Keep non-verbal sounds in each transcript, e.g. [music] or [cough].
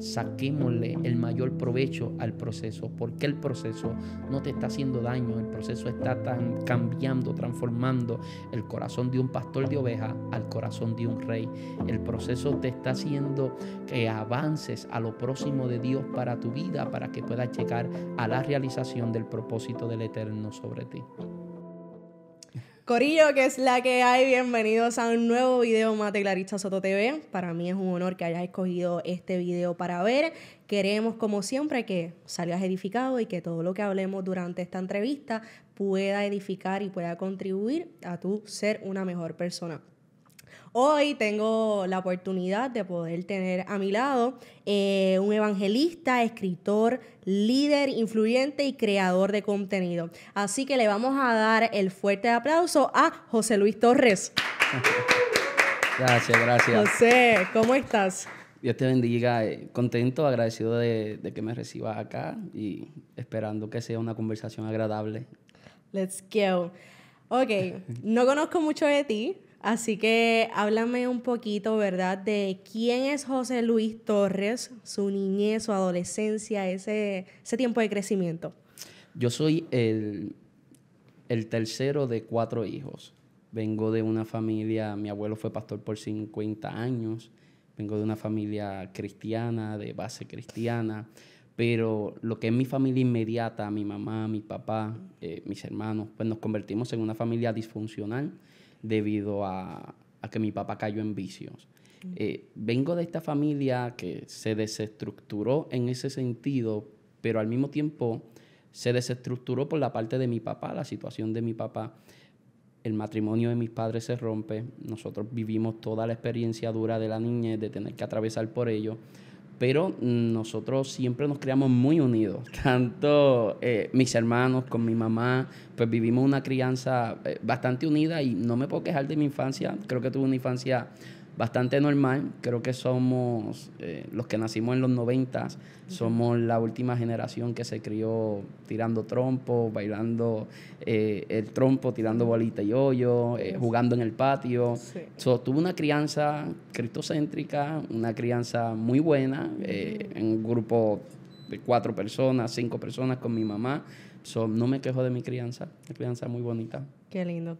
saquémosle el mayor provecho al proceso, porque el proceso no te está haciendo daño, el proceso está cambiando, transformando el corazón de un pastor de oveja al corazón de un rey. El proceso te está haciendo que avances a lo próximo de Dios para tu vida, para que puedas llegar a la realización del propósito del Eterno sobre ti. Corillo, que es la que hay, bienvenidos a un nuevo video Mate de Soto TV. Para mí es un honor que hayas escogido este video para ver. Queremos, como siempre, que salgas edificado y que todo lo que hablemos durante esta entrevista pueda edificar y pueda contribuir a tu ser una mejor persona. Hoy tengo la oportunidad de poder tener a mi lado eh, un evangelista, escritor, líder, influyente y creador de contenido. Así que le vamos a dar el fuerte aplauso a José Luis Torres. [laughs] Gracias, gracias. José, ¿cómo estás? Dios te bendiga. Eh, contento, agradecido de, de que me recibas acá y esperando que sea una conversación agradable. Let's go. Ok, no conozco mucho de ti, Así que háblame un poquito, ¿verdad?, de quién es José Luis Torres, su niñez, su adolescencia, ese, tiempo de crecimiento. Yo soy el, el tercero de cuatro hijos. Vengo de una familia, mi abuelo fue pastor por 50 años, vengo de una familia cristiana, de base cristiana, pero lo que es mi familia inmediata, mi mamá, mi papá, eh, mis hermanos, pues nos convertimos en una familia disfuncional debido a, que mi papá cayó en vicios. Eh, vengo de esta familia que se desestructuró en ese sentido, pero al mismo tiempo se desestructuró por la parte de mi papá, la situación de mi papá. El matrimonio de mis padres se rompe, nosotros vivimos toda la experiencia dura de la niñez, de tener que atravesar por ello pero nosotros siempre nos criamos muy unidos, [laughs] tanto eh, mis hermanos con mi mamá, pues vivimos una crianza eh, bastante unida y no me puedo quejar de mi infancia, creo que tuve una infancia bastante normal. Creo que somos, eh, los que nacimos en los 90, somos la última generación que se crió tirando trompo, bailando eh, el trompo, tirando bolita y hoyo, eh, jugando en el patio. So, tuve una crianza criptocéntrica, una crianza muy buena, en un grupo de cuatro personas, cinco personas con mi mamá. no me quejo de mi crianza, una crianza muy bonita. Qué lindo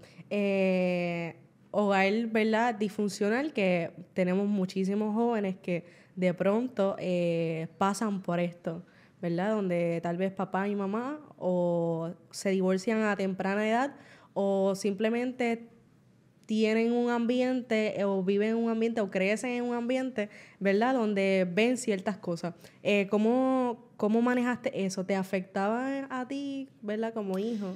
hogar, ¿verdad? Disfuncional, que tenemos muchísimos jóvenes que de pronto eh, pasan por esto, ¿verdad? Donde tal vez papá y mamá o se divorcian a temprana edad o simplemente tienen un ambiente o viven en un ambiente o crecen en un ambiente, ¿verdad? Donde ven ciertas cosas. Eh, ¿cómo, ¿Cómo manejaste eso? ¿Te afectaba a ti, ¿verdad? Como hijo.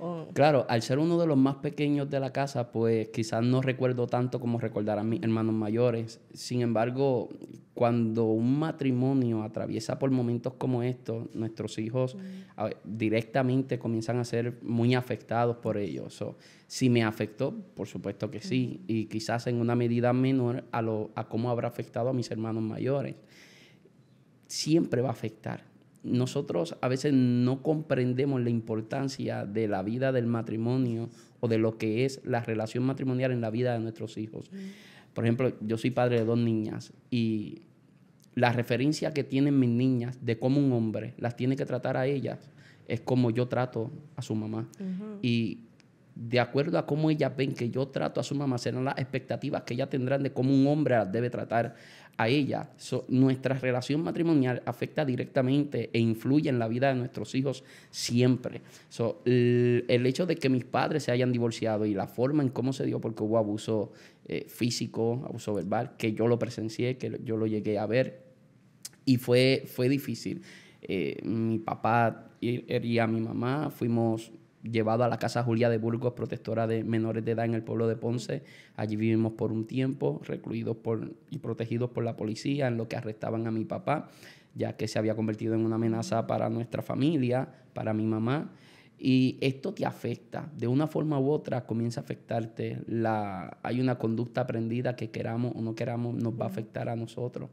Oh. Claro, al ser uno de los más pequeños de la casa, pues quizás no recuerdo tanto como recordar a mis hermanos mayores. Sin embargo, cuando un matrimonio atraviesa por momentos como estos, nuestros hijos mm. directamente comienzan a ser muy afectados por ellos. si me afectó, por supuesto que sí, mm. y quizás en una medida menor a, lo, a cómo habrá afectado a mis hermanos mayores. Siempre va a afectar nosotros a veces no comprendemos la importancia de la vida del matrimonio o de lo que es la relación matrimonial en la vida de nuestros hijos. Mm. Por ejemplo, yo soy padre de dos niñas y la referencia que tienen mis niñas de cómo un hombre las tiene que tratar a ellas es como yo trato a su mamá. Y de acuerdo a cómo ellas ven que yo trato a su mamá, serán las expectativas que ellas tendrán de cómo un hombre las debe tratar a ella. So, nuestra relación matrimonial afecta directamente e influye en la vida de nuestros hijos siempre. So, el, hecho de que mis padres se hayan divorciado y la forma en cómo se dio, porque hubo abuso eh, físico, abuso verbal, que yo lo presencié, que yo lo llegué a ver, y fue, fue difícil. Eh, mi papá y a mi mamá, fuimos llevado a la Casa Julia de Burgos, protectora de menores de edad en el pueblo de Ponce. Allí vivimos por un tiempo, recluidos y protegidos por la policía, en lo que arrestaban a mi papá, ya que se había convertido en una amenaza para nuestra familia, para mi mamá. Y esto te afecta, de una forma u otra comienza a afectarte. hay una conducta aprendida que queramos o no queramos, nos va a afectar a nosotros.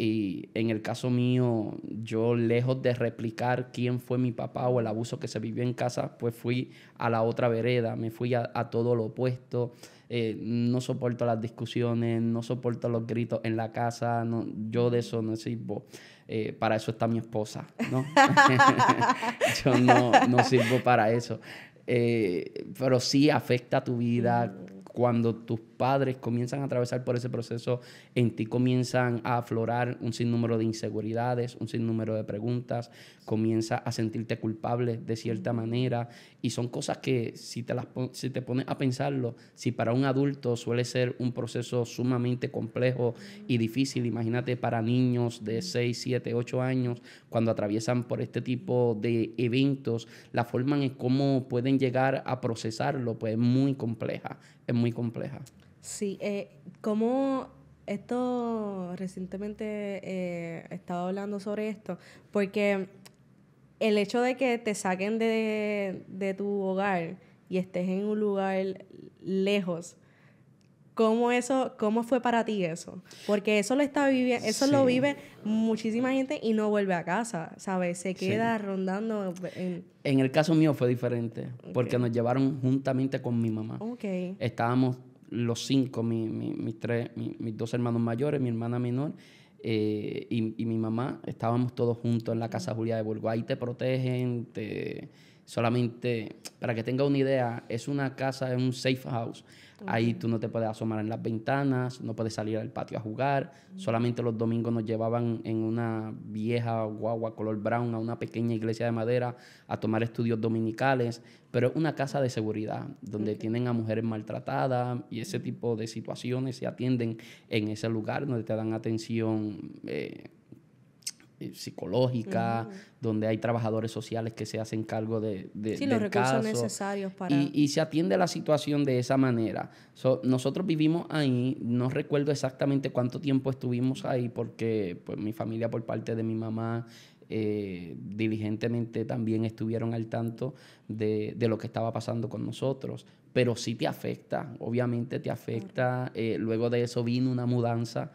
Y en el caso mío, yo lejos de replicar quién fue mi papá o el abuso que se vivió en casa, pues fui a la otra vereda, me fui a, todo lo opuesto. Eh, no soporto las discusiones, no soporto los gritos en la casa, yo de eso no sirvo. Eh, para eso está mi esposa, ¿no? [laughs] yo no, sirvo para eso. Eh, pero sí afecta tu vida, cuando tus padres comienzan a atravesar por ese proceso, en ti comienzan a aflorar un sinnúmero de inseguridades, un sinnúmero de preguntas, comienza a sentirte culpable de cierta manera y son cosas que si te, las, si te pones a pensarlo, si para un adulto suele ser un proceso sumamente complejo y difícil, imagínate para niños de 6, 7, 8 años, cuando atraviesan por este tipo de eventos, la forma en cómo pueden llegar a procesarlo pues es muy compleja es muy compleja. Sí, eh, como esto recientemente eh, he estado hablando sobre esto, porque el hecho de que te saquen de, de tu hogar y estés en un lugar lejos, ¿Cómo, eso, ¿Cómo fue para ti eso? Porque eso lo está viviendo, eso lo vive muchísima gente y no vuelve a casa, ¿sabes? Se queda rondando. En... en... el caso mío fue diferente, porque nos llevaron juntamente con mi mamá. Estábamos los cinco, mis, tres, mis dos hermanos mayores, mi hermana menor eh, y, mi mamá, estábamos todos juntos en la casa Julia de Burgo. Ahí te protegen, te Solamente, para que tenga una idea, es una casa, es un safe house. Ahí tú no te puedes asomar en las ventanas, no puedes salir al patio a jugar. Mm. Solamente los domingos nos llevaban en una vieja guagua color brown a una pequeña iglesia de madera a tomar estudios dominicales. Pero es una casa de seguridad donde tienen a mujeres maltratadas y ese tipo de situaciones se atienden en ese lugar donde te dan atención. Eh, eh, psicológica, donde hay trabajadores sociales que se hacen cargo de, sí, los necesarios para... Y, se atiende la situación de esa manera. nosotros vivimos ahí, no recuerdo exactamente cuánto tiempo estuvimos ahí, porque pues, mi familia por parte de mi mamá eh, diligentemente también estuvieron al tanto de, lo que estaba pasando con nosotros pero sí te afecta, obviamente te afecta. Eh, luego de eso vino una mudanza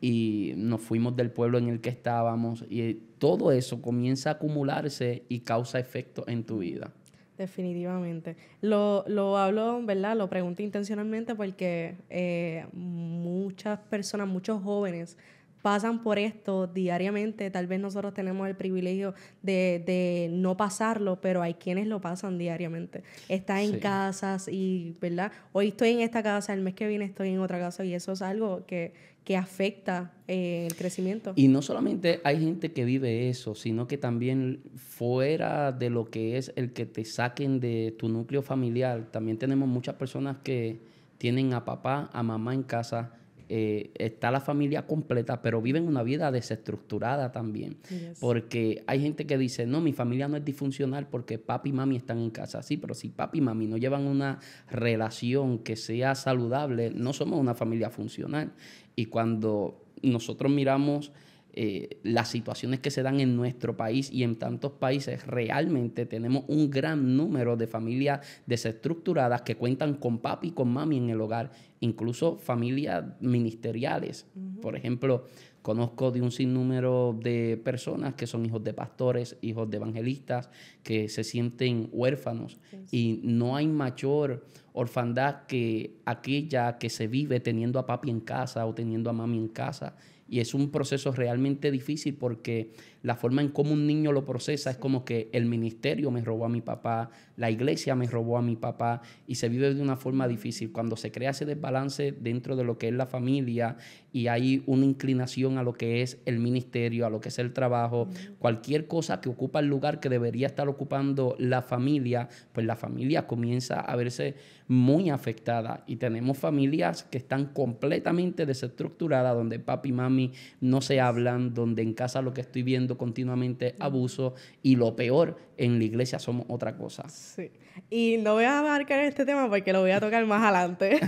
y nos fuimos del pueblo en el que estábamos y todo eso comienza a acumularse y causa efecto en tu vida. Definitivamente. Lo, lo hablo, ¿verdad? Lo pregunto intencionalmente porque eh, muchas personas, muchos jóvenes pasan por esto diariamente. Tal vez nosotros tenemos el privilegio de, no pasarlo, pero hay quienes lo pasan diariamente. Está en casas y, ¿verdad? Hoy estoy en esta casa, el mes que viene estoy en otra casa y eso es algo que, afecta eh, el crecimiento. Y no solamente hay gente que vive eso, sino que también fuera de lo que es el que te saquen de tu núcleo familiar, también tenemos muchas personas que tienen a papá, a mamá en casa eh, está la familia completa, pero viven una vida desestructurada también. Porque hay gente que dice, no, mi familia no es disfuncional porque papi y mami están en casa. Sí, pero si papi y mami no llevan una relación que sea saludable, no somos una familia funcional. Y cuando nosotros miramos eh, las situaciones que se dan en nuestro país y en tantos países, realmente tenemos un gran número de familias desestructuradas que cuentan con papi y con mami en el hogar, incluso familias ministeriales. Por ejemplo, conozco de un sinnúmero de personas que son hijos de pastores, hijos de evangelistas, que se sienten huérfanos y no hay mayor orfandad que aquella que se vive teniendo a papi en casa o teniendo a mami en casa. Y es un proceso realmente difícil porque la forma en cómo un niño lo procesa es como que el ministerio me robó a mi papá, la iglesia me robó a mi papá y se vive de una forma difícil. Cuando se crea ese desbalance dentro de lo que es la familia y hay una inclinación a lo que es el ministerio, a lo que es el trabajo, cualquier cosa que ocupa el lugar que debería estar ocupando la familia, pues la familia comienza a verse muy afectada y tenemos familias que están completamente desestructuradas, donde papi y mami no se hablan, donde en casa lo que estoy viendo continuamente mm. abuso y lo peor, en la iglesia somos otra cosa. Sí. Y no voy a abarcar este tema porque lo voy a tocar más adelante.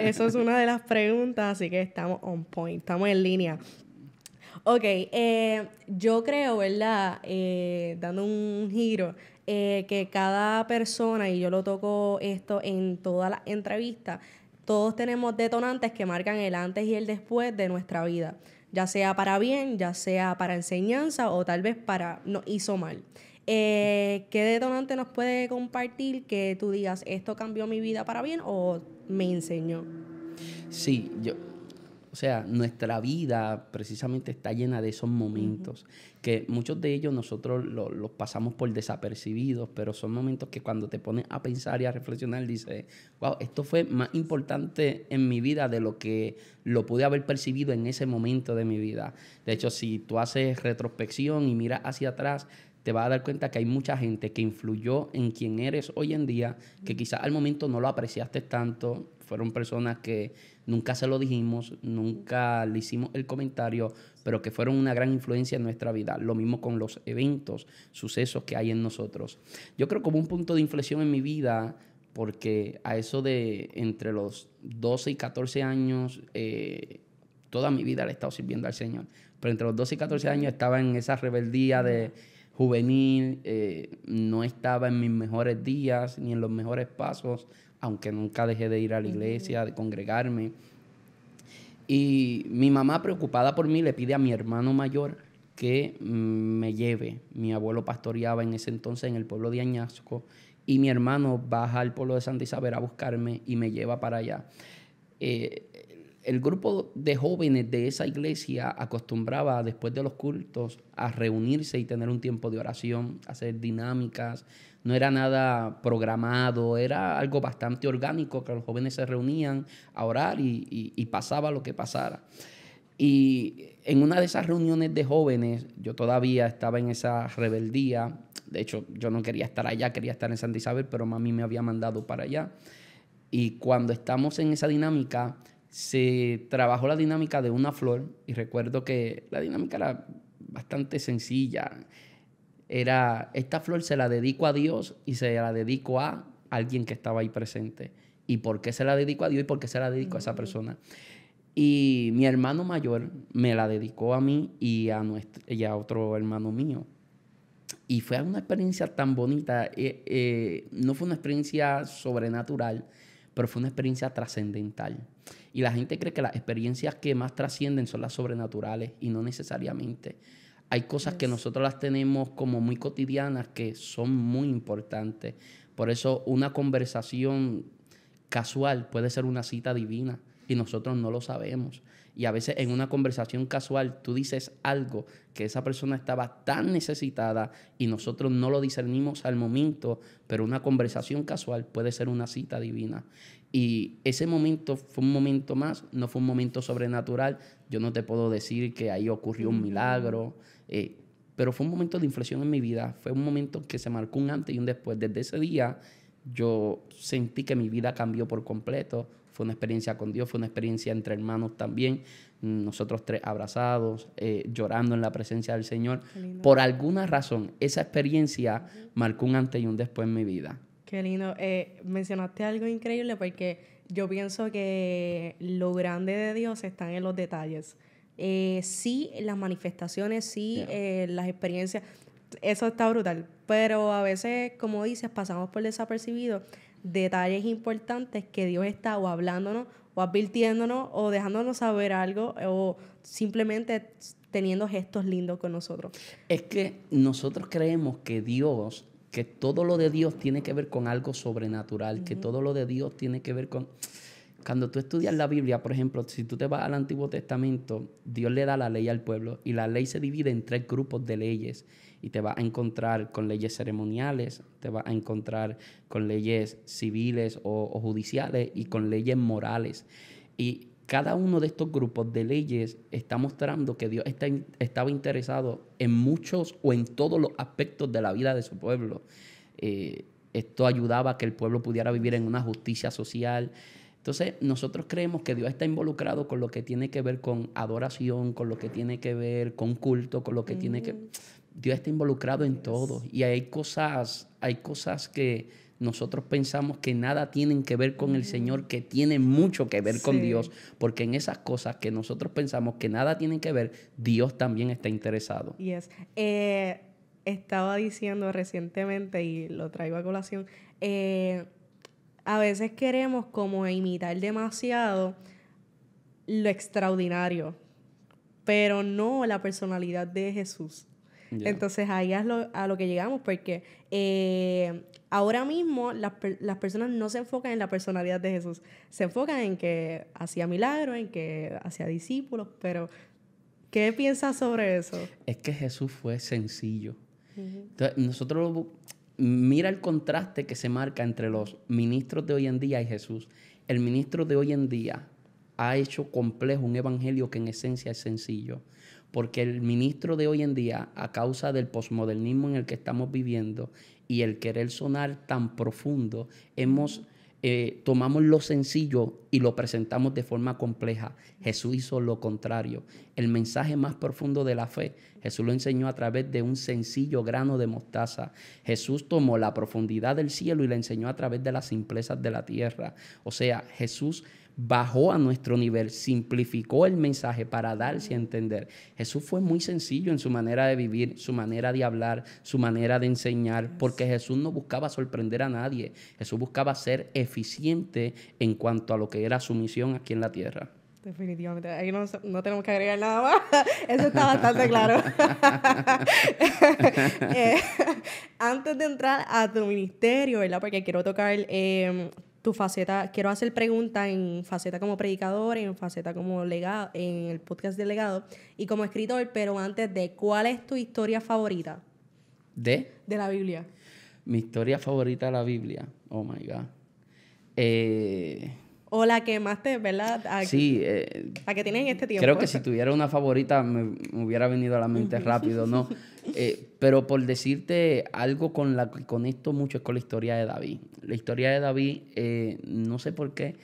[laughs] Eso es una de las preguntas, así que estamos on point, estamos en línea. Ok, eh, yo creo, ¿verdad? Eh, dando un giro, eh, que cada persona, y yo lo toco esto en toda las entrevistas, todos tenemos detonantes que marcan el antes y el después de nuestra vida, ya sea para bien, ya sea para enseñanza o tal vez para no, hizo mal. Eh, ¿Qué detonante nos puede compartir que tú digas esto cambió mi vida para bien o me enseñó? Sí, yo, o sea, nuestra vida precisamente está llena de esos momentos, que muchos de ellos nosotros los pasamos por desapercibidos, pero son momentos que cuando te pones a pensar y a reflexionar, dices, wow, esto fue más importante en mi vida de lo que lo pude haber percibido en ese momento de mi vida. De hecho, si tú haces retrospección y miras hacia atrás, te vas a dar cuenta que hay mucha gente que influyó en quien eres hoy en día, que quizás al momento no lo apreciaste tanto, fueron personas que nunca se lo dijimos, nunca le hicimos el comentario, pero que fueron una gran influencia en nuestra vida. Lo mismo con los eventos, sucesos que hay en nosotros. Yo creo que hubo un punto de inflexión en mi vida porque a eso de entre los 12 y 14 años, eh, toda mi vida le he estado sirviendo al Señor. Pero entre los 12 y 14 años estaba en esa rebeldía de juvenil, eh, no estaba en mis mejores días ni en los mejores pasos aunque nunca dejé de ir a la iglesia, de congregarme. Y mi mamá, preocupada por mí, le pide a mi hermano mayor que mm, me lleve. Mi abuelo pastoreaba en ese entonces en el pueblo de Añasco y mi hermano baja al pueblo de Santa Isabel a buscarme y me lleva para allá. Eh, el grupo de jóvenes de esa iglesia acostumbraba después de los cultos a reunirse y tener un tiempo de oración, hacer dinámicas. No era nada programado, era algo bastante orgánico que los jóvenes se reunían a orar y, pasaba lo que pasara. Y en una de esas reuniones de jóvenes, yo todavía estaba en esa rebeldía. De hecho, yo no quería estar allá, quería estar en Santa Isabel, pero mami me había mandado para allá. Y cuando estamos en esa dinámica, se trabajó la dinámica de una flor y recuerdo que la dinámica era bastante sencilla. Era, esta flor se la dedico a Dios y se la dedico a alguien que estaba ahí presente. ¿Y por qué se la dedico a Dios y por qué se la dedico a esa mm. persona? Y mi hermano mayor me la dedicó a mí y a, otro hermano mío. Y fue una experiencia tan bonita. Eh, eh, no fue una experiencia sobrenatural, pero fue una experiencia trascendental. Y la gente cree que las experiencias que más trascienden son las sobrenaturales y no necesariamente. Hay cosas que nosotros las tenemos como muy cotidianas que son muy importantes. Por eso una conversación casual puede ser una cita divina y nosotros no lo sabemos. Y a veces en una conversación casual tú dices algo que esa persona estaba tan necesitada y nosotros no lo discernimos al momento, pero una conversación casual puede ser una cita divina. Y ese momento fue un momento más, no fue un momento sobrenatural. Yo no te puedo decir que ahí ocurrió un milagro, eh, pero fue un momento de inflexión en mi vida. Fue un momento que se marcó un antes y un después. Desde ese día yo sentí que mi vida cambió por completo. Fue una experiencia con Dios, fue una experiencia entre hermanos también. Nosotros tres abrazados, eh, llorando en la presencia del Señor. Por alguna razón, esa experiencia marcó un antes y un después en mi vida. Qué lindo. Eh, mencionaste algo increíble porque yo pienso que lo grande de Dios está en los detalles. Eh, sí, las manifestaciones, sí, eh, las experiencias, eso está brutal. Pero a veces, como dices, pasamos por desapercibidos detalles importantes que Dios está o hablándonos o advirtiéndonos o dejándonos saber algo o simplemente teniendo gestos lindos con nosotros. Es que nosotros creemos que Dios que todo lo de Dios tiene que ver con algo sobrenatural, que todo lo de Dios tiene que ver con... Cuando tú estudias la Biblia, por ejemplo, si tú te vas al Antiguo Testamento, Dios le da la ley al pueblo y la ley se divide en tres grupos de leyes y te vas a encontrar con leyes ceremoniales, te vas a encontrar con leyes civiles o, o judiciales y con leyes morales. Y cada uno de estos grupos de leyes está mostrando que Dios está, estaba interesado en muchos o en todos los aspectos de la vida de su pueblo. Eh, esto ayudaba a que el pueblo pudiera vivir en una justicia social. Entonces, nosotros creemos que Dios está involucrado con lo que tiene que ver con adoración, con lo que tiene que ver con culto, con lo que tiene que... Mm. Dios está involucrado en todo. Y hay cosas, hay cosas que nosotros pensamos que nada tienen que ver con el Señor, mm. que tiene mucho que ver con Dios, porque en esas cosas que nosotros pensamos que nada tienen que ver, Dios también está interesado. Eh, estaba diciendo recientemente, y lo traigo a colación, eh, a veces queremos como imitar demasiado lo extraordinario, pero no la personalidad de Jesús. Entonces ahí es a lo que llegamos, porque eh, Ahora mismo las, personas no se enfocan en la personalidad de Jesús, se enfocan en que hacía milagros, en que hacía discípulos, pero ¿qué piensas sobre eso? Es que Jesús fue sencillo. Entonces, nosotros mira el contraste que se marca entre los ministros de hoy en día y Jesús. El ministro de hoy en día ha hecho complejo un evangelio que en esencia es sencillo, porque el ministro de hoy en día, a causa del posmodernismo en el que estamos viviendo y el querer sonar tan profundo, hemos, eh, tomamos lo sencillo y lo presentamos de forma compleja. Jesús hizo lo contrario. El mensaje más profundo de la fe, Jesús lo enseñó a través de un sencillo grano de mostaza. Jesús tomó la profundidad del cielo y la enseñó a través de las simplezas de la tierra. O sea, Jesús bajó a nuestro nivel, simplificó el mensaje para darse a entender. Jesús fue muy sencillo en su manera de vivir, su manera de hablar, su manera de enseñar, porque Jesús no buscaba sorprender a nadie, Jesús buscaba ser eficiente en cuanto a lo que era su misión aquí en la tierra. Definitivamente. Ahí no, tenemos que agregar nada más. [laughs] Eso está bastante claro. [laughs] [laughs] Eh, antes de entrar a tu ministerio, ¿verdad? Porque quiero tocar em, tu faceta, quiero hacer preguntas en faceta como predicador, en faceta como legado, en el podcast de legado y como escritor, pero antes de, ¿cuál es tu historia favorita? ¿De? De la Biblia. Mi historia favorita de la Biblia. Oh my God. Eh, o la que más te, ¿verdad? sí. Eh, la que tienes en este tiempo. Creo que si tuviera una favorita me hubiera venido a la mente [laughs] rápido, ¿no? Eh, pero por decirte algo con la que conecto mucho es con la historia de David. La historia de David, eh, no sé por qué,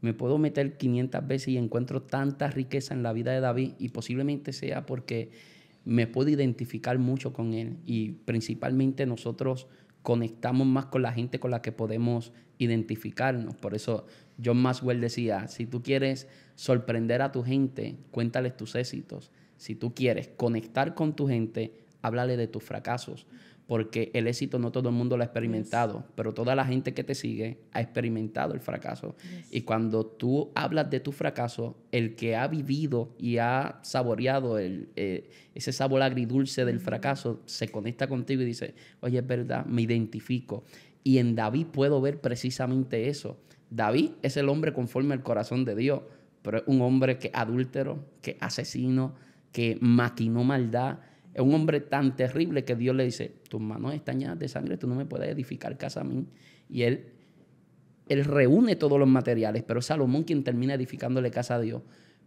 me puedo meter 500 veces y encuentro tanta riqueza en la vida de David y posiblemente sea porque me puedo identificar mucho con él y principalmente nosotros conectamos más con la gente con la que podemos identificarnos. Por eso John Maxwell decía, si tú quieres sorprender a tu gente, cuéntales tus éxitos. Si tú quieres conectar con tu gente, háblale de tus fracasos, porque el éxito no todo el mundo lo ha experimentado, pero toda la gente que te sigue ha experimentado el fracaso. Y cuando tú hablas de tu fracaso, el que ha vivido y ha saboreado el, eh, ese sabor agridulce del fracaso se conecta contigo y dice, oye, es verdad, me identifico. Y en David puedo ver precisamente eso. David es el hombre conforme al corazón de Dios, pero es un hombre que adúltero, que asesino, que maquinó maldad es un hombre tan terrible que Dios le dice, tus manos están llenas de sangre, tú no me puedes edificar casa a mí. Y él, él reúne todos los materiales, pero es Salomón quien termina edificándole casa a Dios.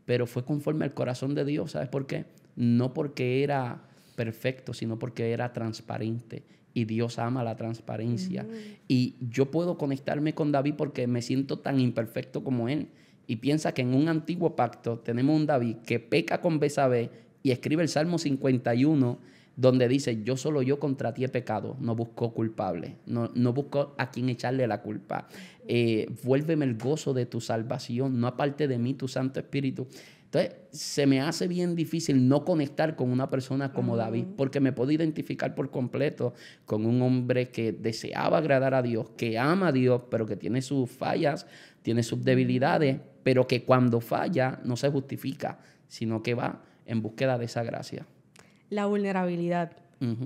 Pero fue conforme al corazón de Dios, ¿sabes por qué? No porque era perfecto, sino porque era transparente. Y Dios ama la transparencia. Y yo puedo conectarme con David porque me siento tan imperfecto como él. Y piensa que en un antiguo pacto tenemos un David que peca con Besabé y escribe el Salmo 51, donde dice, yo solo yo contra ti he pecado, no busco culpable, no, no busco a quien echarle la culpa. Eh, vuélveme el gozo de tu salvación, no aparte de mí tu Santo Espíritu. Entonces, se me hace bien difícil no conectar con una persona como David, porque me puedo identificar por completo con un hombre que deseaba agradar a Dios, que ama a Dios, pero que tiene sus fallas, tiene sus debilidades, pero que cuando falla no se justifica, sino que va en búsqueda de esa gracia. La vulnerabilidad,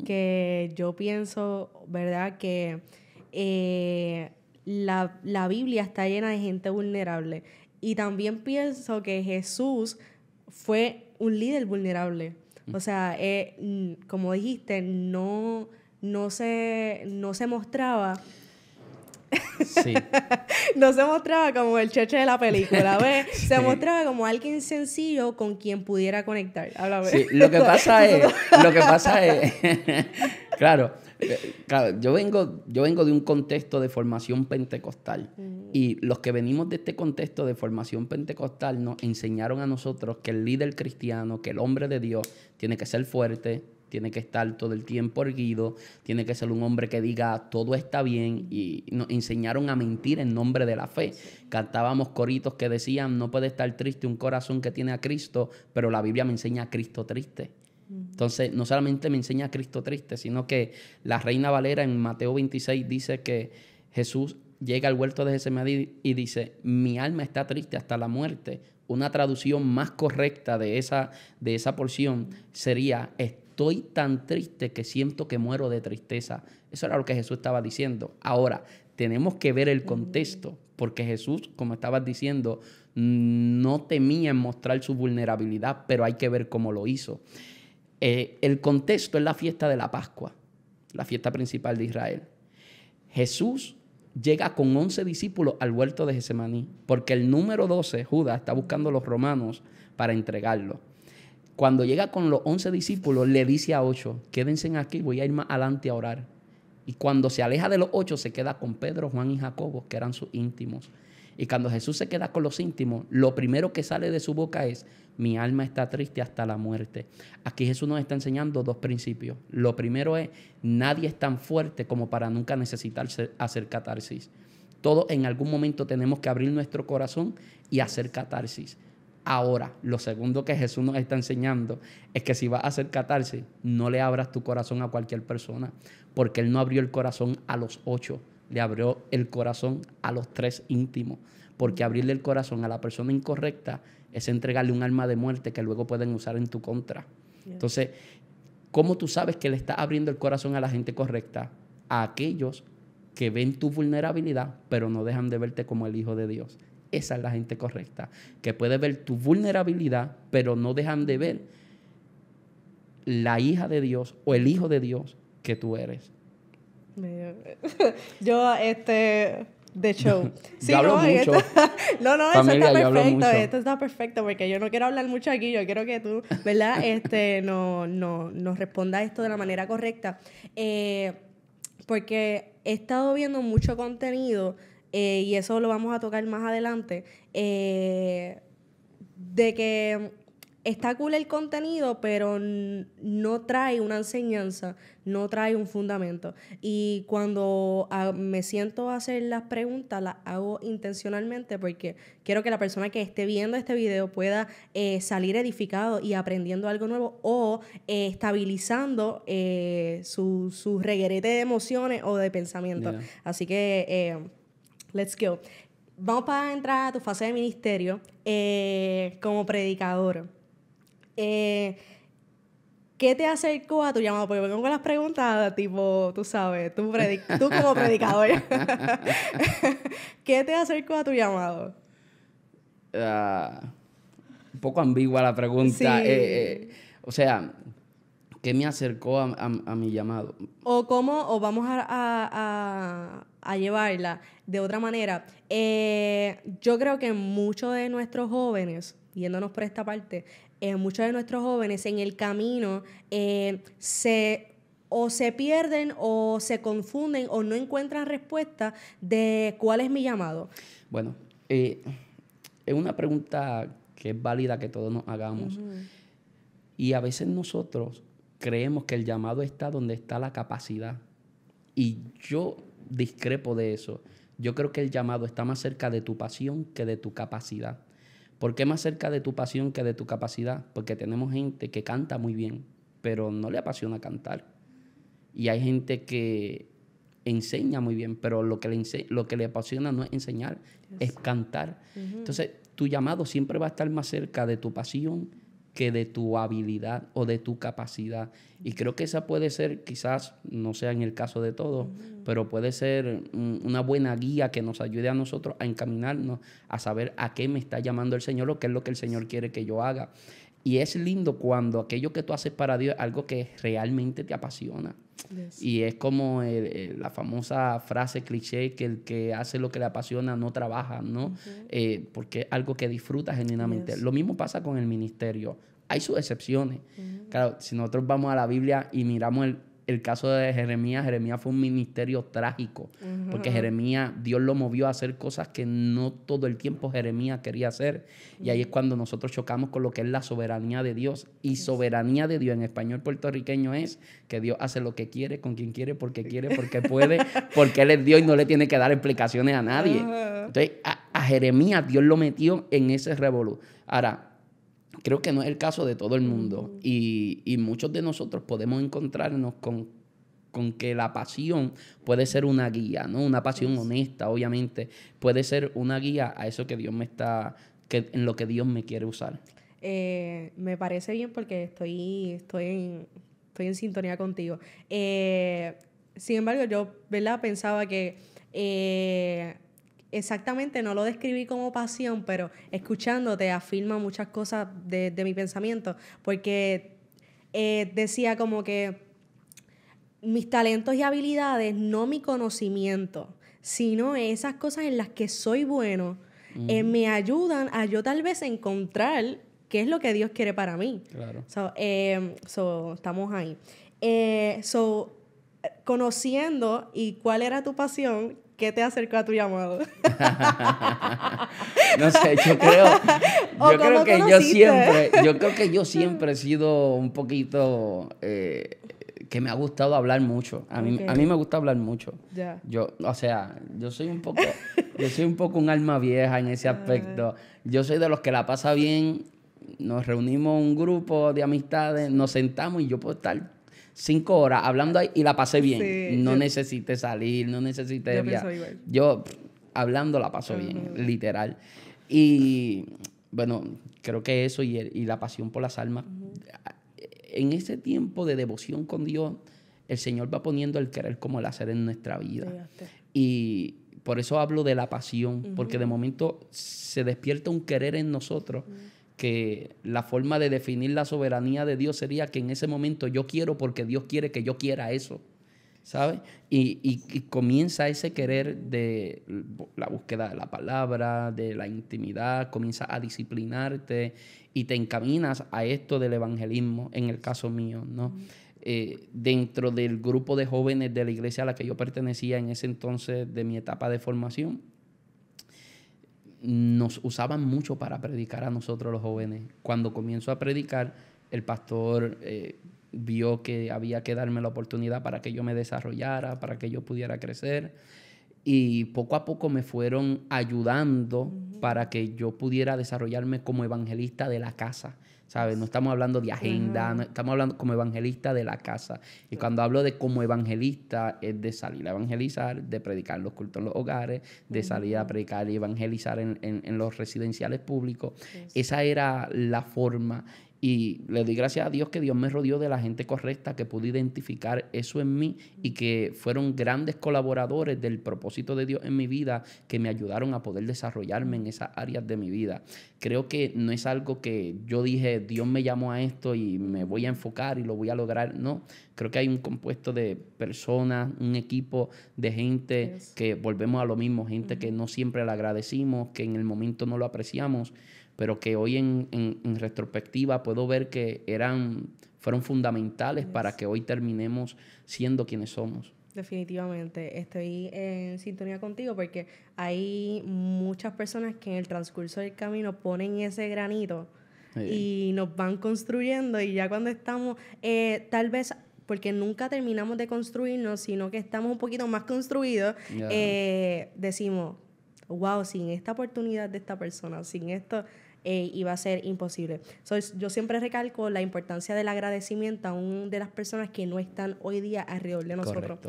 que yo pienso, ¿verdad? Que eh, la, Biblia está llena de gente vulnerable. Y también pienso que Jesús fue un líder vulnerable. O sea, eh, como dijiste, no, no, se, no se mostraba [laughs] no se mostraba como el cheche de la película, ¿ves? [laughs] Se mostraba como alguien sencillo con quien pudiera conectar. lo que pasa es, [laughs] lo que pasa es, claro, eh, claro, yo vengo, yo vengo de un contexto de formación pentecostal mm. y los que venimos de este contexto de formación pentecostal nos enseñaron a nosotros que el líder cristiano, que el hombre de Dios tiene que ser fuerte, tiene que estar todo el tiempo erguido, tiene que ser un hombre que diga todo está bien y nos enseñaron a mentir en nombre de la fe. Cantábamos coritos que decían, no puede estar triste un corazón que tiene a Cristo, pero la Biblia me enseña a Cristo triste. Entonces, no solamente me enseña a Cristo triste, sino que la Reina Valera en Mateo 26 dice que Jesús llega al huerto de Gesemení y dice, mi alma está triste hasta la muerte. Una traducción más correcta de esa, de esa porción sería, estoy tan triste que siento que muero de tristeza. Eso era lo que Jesús estaba diciendo. Ahora, tenemos que ver el contexto, porque Jesús, como estabas diciendo, no temía en mostrar su vulnerabilidad, pero hay que ver cómo lo hizo. Eh, el contexto es la fiesta de la Pascua, la fiesta principal de Israel. Jesús llega con 11 discípulos al huerto de Getsemaní, porque el número 12, Judas, está buscando a los romanos para entregarlo. Cuando llega con los once discípulos, le dice a ocho, quédense aquí, voy a ir más adelante a orar. Y cuando se aleja de los ocho, se queda con Pedro, Juan y Jacobo, que eran sus íntimos. Y cuando Jesús se queda con los íntimos, lo primero que sale de su boca es, mi alma está triste hasta la muerte. Aquí Jesús nos está enseñando dos principios. Lo primero es, nadie es tan fuerte como para nunca necesitar hacer catarsis. Todos en algún momento tenemos que abrir nuestro corazón y hacer catarsis. Ahora, lo segundo que Jesús nos está enseñando es que si vas a hacer catarse, no le abras tu corazón a cualquier persona, porque Él no abrió el corazón a los ocho, le abrió el corazón a los tres íntimos, porque abrirle el corazón a la persona incorrecta es entregarle un alma de muerte que luego pueden usar en tu contra. Entonces, ¿cómo tú sabes que le estás abriendo el corazón a la gente correcta? A aquellos que ven tu vulnerabilidad, pero no dejan de verte como el Hijo de Dios esa es la gente correcta, que puede ver tu vulnerabilidad, pero no dejan de ver la hija de Dios o el hijo de Dios que tú eres. [laughs] Yo, este, de show. [laughs] Sí, hablo no, mucho. [laughs] no, no, eso está perfecto. Esto está perfecto porque yo no quiero hablar mucho aquí. Yo quiero que tú, ¿verdad? Este, nos responda esto de la manera correcta. Eh, porque he estado viendo mucho contenido eh, y eso lo vamos a tocar más adelante, eh, de que está cool el contenido, pero no trae una enseñanza, no trae un fundamento. Y cuando ah, me siento a hacer las preguntas, las hago intencionalmente porque quiero que la persona que esté viendo este video pueda eh, salir edificado y aprendiendo algo nuevo o estabilizando su, su reguerete de emociones o de pensamiento. Así que Let's go. Vamos para entrar a tu fase de ministerio eh, como predicador. Eh, ¿Qué te acercó a tu llamado? Porque me pongo las preguntas, tipo, tú sabes, tú, como [laughs] predicador. [laughs] ¿Qué te acercó a tu llamado? Ah, un poco ambigua la pregunta. Eh, o sea, ¿qué me acercó a, mi llamado? O cómo, o vamos a a llevarla de otra manera. Eh, yo creo que muchos de nuestros jóvenes, yéndonos por esta parte, eh, muchos de nuestros jóvenes en el camino eh, se o se pierden o se confunden o no encuentran respuesta de cuál es mi llamado. Bueno, es una pregunta que es válida que todos nos hagamos. Y a veces nosotros creemos que el llamado está donde está la capacidad. Y yo discrepo de eso. Yo creo que el llamado está más cerca de tu pasión que de tu capacidad. ¿Por qué más cerca de tu pasión que de tu capacidad? Porque tenemos gente que canta muy bien, pero no le apasiona cantar. Y hay gente que enseña muy bien, pero lo que le, lo que le apasiona no es enseñar, es cantar. Entonces, tu llamado siempre va a estar más cerca de tu pasión que de tu habilidad o de tu capacidad. Y creo que esa puede ser, quizás no sea en el caso de todos, pero puede ser una buena guía que nos ayude a nosotros a encaminarnos, a saber a qué me está llamando el Señor o qué es lo que el Señor quiere que yo haga. Y es lindo cuando aquello que tú haces para Dios es algo que realmente te apasiona. Y es como eh, eh, la famosa frase cliché que el que hace lo que le apasiona no trabaja, ¿no? Eh, porque es algo que disfruta genuinamente. Lo mismo pasa con el ministerio. Hay sus excepciones. Claro, si nosotros vamos a la Biblia y miramos el el caso de Jeremías, Jeremías fue un ministerio trágico, porque Jeremías, Dios lo movió a hacer cosas que no todo el tiempo Jeremías quería hacer. Y ahí es cuando nosotros chocamos con lo que es la soberanía de Dios. Y soberanía de Dios en español puertorriqueño es que Dios hace lo que quiere, con quien quiere, porque quiere, porque puede, [laughs] porque Él es Dios y no le tiene que dar explicaciones a nadie. Entonces, a, Jeremías Dios lo metió en ese revolú. Ahora, creo que no es el caso de todo el mundo. Y, muchos de nosotros podemos encontrarnos con, que la pasión puede ser una guía, ¿no? Una pasión honesta, obviamente, puede ser una guía a eso que Dios me está, que, en lo que Dios me quiere usar. Eh, me parece bien porque estoy, estoy, en, estoy en sintonía contigo. Eh, sin embargo, yo, ¿verdad? Pensaba que... Eh, exactamente no lo describí como pasión, pero escuchándote afirma muchas cosas de, mi pensamiento, porque eh, decía como que mis talentos y habilidades, no mi conocimiento, sino esas cosas en las que soy bueno, eh, me ayudan a yo tal vez encontrar qué es lo que Dios quiere para mí. Claro. so, eh, estamos ahí. so, conociendo y cuál era tu pasión, te acercó a tu llamado? [laughs] no sé, yo creo, [laughs] yo creo que yo siempre, yo creo que yo [laughs] siempre he sido un poquito eh, que me ha gustado hablar mucho. A mí, a mí me gusta hablar mucho. Yo, o sea, yo soy un poco, yo soy un poco un alma vieja en ese ah. aspecto. Yo soy de los que la pasa bien nos reunimos un grupo de amistades, nos sentamos y yo puedo estar cinco horas hablando ahí y la pasé bien. no necesité salir, no necesité... viajar. yo hablando la paso bien, literal. Y bueno, creo que eso y, la pasión por las almas. En ese tiempo de devoción con Dios, el Señor va poniendo el querer como el hacer en nuestra vida. Y por eso hablo de la pasión, porque de momento se despierta un querer en nosotros que la forma de definir la soberanía de Dios sería que en ese momento yo quiero porque Dios quiere que yo quiera eso. ¿sabes? Y, y, comienza ese querer de la búsqueda de la palabra, de la intimidad, comienza a disciplinarte y te encaminas a esto del evangelismo, en el caso mío, ¿no? Eh, dentro del grupo de jóvenes de la iglesia a la que yo pertenecía en ese entonces de mi etapa de formación, nos usaban mucho para predicar a nosotros los jóvenes. Cuando comienzo a predicar, el pastor eh, vio que había que darme la oportunidad para que yo me desarrollara, para que yo pudiera crecer. Y poco a poco me fueron ayudando para que yo pudiera desarrollarme como evangelista de la casa. No estamos hablando de agenda, estamos hablando como evangelista de la casa. Y cuando hablo de como evangelista es de salir a evangelizar, de predicar los cultos en los hogares, de salir a predicar y evangelizar en los residenciales públicos. Esa era la forma y le doy gracias a Dios que Dios me rodeó de la gente correcta, que pude identificar eso en mí y que fueron grandes colaboradores del propósito de Dios en mi vida que me ayudaron a poder desarrollarme en esas áreas de mi vida. Creo que no es algo que yo dije, Dios me llamó a esto y me voy a enfocar y lo voy a lograr. No, creo que hay un compuesto de personas, un equipo de gente que volvemos a lo mismo, gente que no siempre le agradecimos, que en el momento no lo apreciamos pero que hoy en, retrospectiva puedo ver que eran, fueron fundamentales para que hoy terminemos siendo quienes somos. Definitivamente, estoy en sintonía contigo porque hay muchas personas que en el transcurso del camino ponen ese granito y nos van construyendo y ya cuando estamos, eh, tal vez porque nunca terminamos de construirnos, sino que estamos un poquito más construidos, eh, decimos, wow, sin esta oportunidad de esta persona, sin esto, eh, iba a ser imposible. Soy, yo siempre recalco la importancia del agradecimiento a una de las personas que no están hoy día alrededor de nosotros.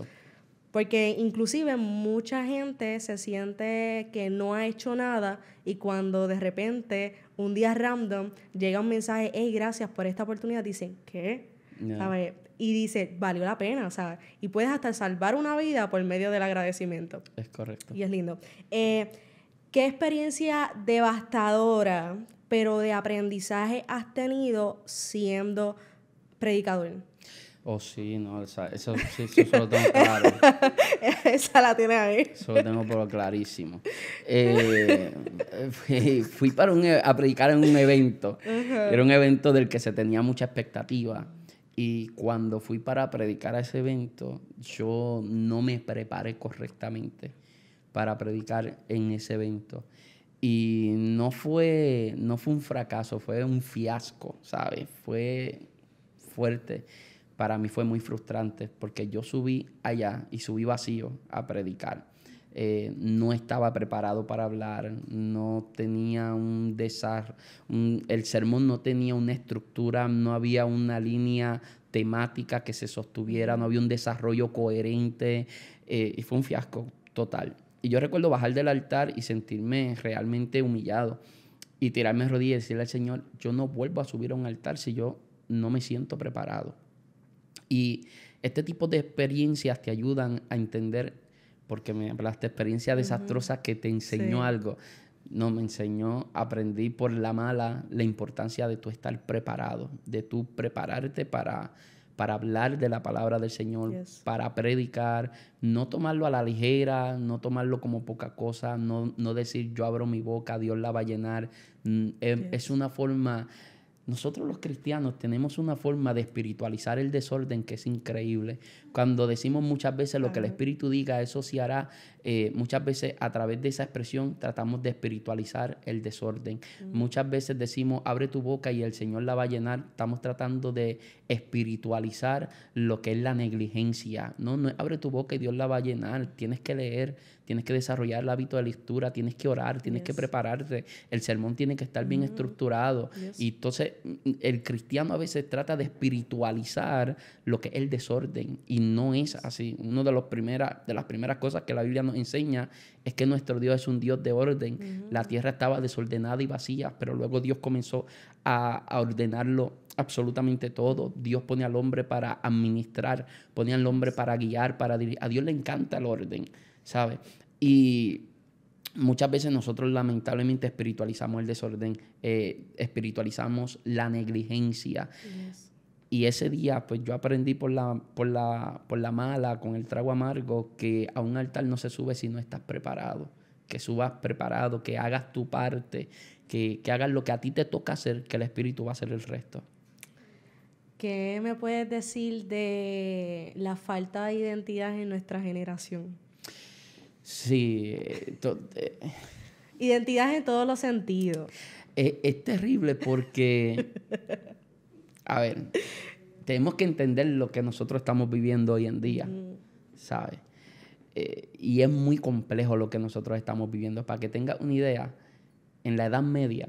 Porque inclusive mucha gente se siente que no ha hecho nada y cuando de repente un día random llega un mensaje, hey, gracias por esta oportunidad, dicen, ¿qué? y dice, valió la pena, o sea, y puedes hasta salvar una vida por medio del agradecimiento. Es correcto. Y es lindo. Eh, ¿Qué experiencia devastadora, pero de aprendizaje has tenido siendo predicador? Oh, sí, no, eso, sí, eso lo tengo claro. [laughs] esa la tiene ahí. Eso lo tengo por clarísimo. Eh, fui para un, e, a predicar en un evento. Era un evento del que se tenía mucha expectativa. Y cuando fui para predicar a ese evento, yo no me preparé correctamente para predicar en ese evento. Y no fue, no fue un fracaso, fue un fiasco, ¿sabes? Fue fuerte. Para mí fue muy frustrante porque yo subí allá y subí vacío a predicar. Eh, no estaba preparado para hablar, no tenía un desarrollo, el sermón no tenía una estructura, no había una línea temática que se sostuviera, no había un desarrollo coherente eh, y fue un fiasco total. Y yo recuerdo bajar del altar y sentirme realmente humillado y tirarme rodillas y decirle al Señor, yo no vuelvo a subir a un altar si yo no me siento preparado. Y este tipo de experiencias te ayudan a entender porque me hablaste experiencia desastrosa que te enseñó algo. No, me enseñó, aprendí por la mala la importancia de tú estar preparado, de tú prepararte para, para hablar de la palabra del Señor, para predicar, no tomarlo a la ligera, no tomarlo como poca cosa, no, no decir yo abro mi boca, Dios la va a llenar. Mm, em, es una forma nosotros los cristianos tenemos una forma de espiritualizar el desorden que es increíble. Cuando decimos muchas veces lo que el Espíritu diga, eso se hará, eh, muchas veces a través de esa expresión tratamos de espiritualizar el desorden. Mm. Muchas veces decimos, abre tu boca y el Señor la va a llenar. Estamos tratando de espiritualizar lo que es la negligencia. No, no abre tu boca y Dios la va a llenar. Tienes que leer tienes que desarrollar el hábito de lectura, tienes que orar, tienes que prepararte, el sermón tiene que estar bien estructurado. Y entonces el cristiano a veces trata de espiritualizar lo que es el desorden y no es así. Una de, de las primeras cosas que la Biblia nos enseña es que nuestro Dios es un Dios de orden. La tierra estaba desordenada y vacía, pero luego Dios comenzó a, a ordenarlo absolutamente todo. Dios pone al hombre para administrar, pone al hombre para guiar, para dirigir. A Dios le encanta el orden. ¿sabes? Y muchas veces nosotros lamentablemente espiritualizamos el desorden, eh, espiritualizamos la negligencia. Y ese día, pues yo aprendí por la, por, la, por la mala, con el trago amargo, que a un altar no se sube si no estás preparado. Que subas preparado, que hagas tu parte, que, que hagas lo que a ti te toca hacer, que el Espíritu va a hacer el resto. ¿Qué me puedes decir de la falta de identidad en nuestra generación? Sí. Eh. Identidad en todos los sentidos. Es, terrible porque, a ver, tenemos que entender lo que nosotros estamos viviendo hoy en día, ¿sabes? Eh, y es muy complejo lo que nosotros estamos viviendo. Para que tengas una idea, en la Edad Media,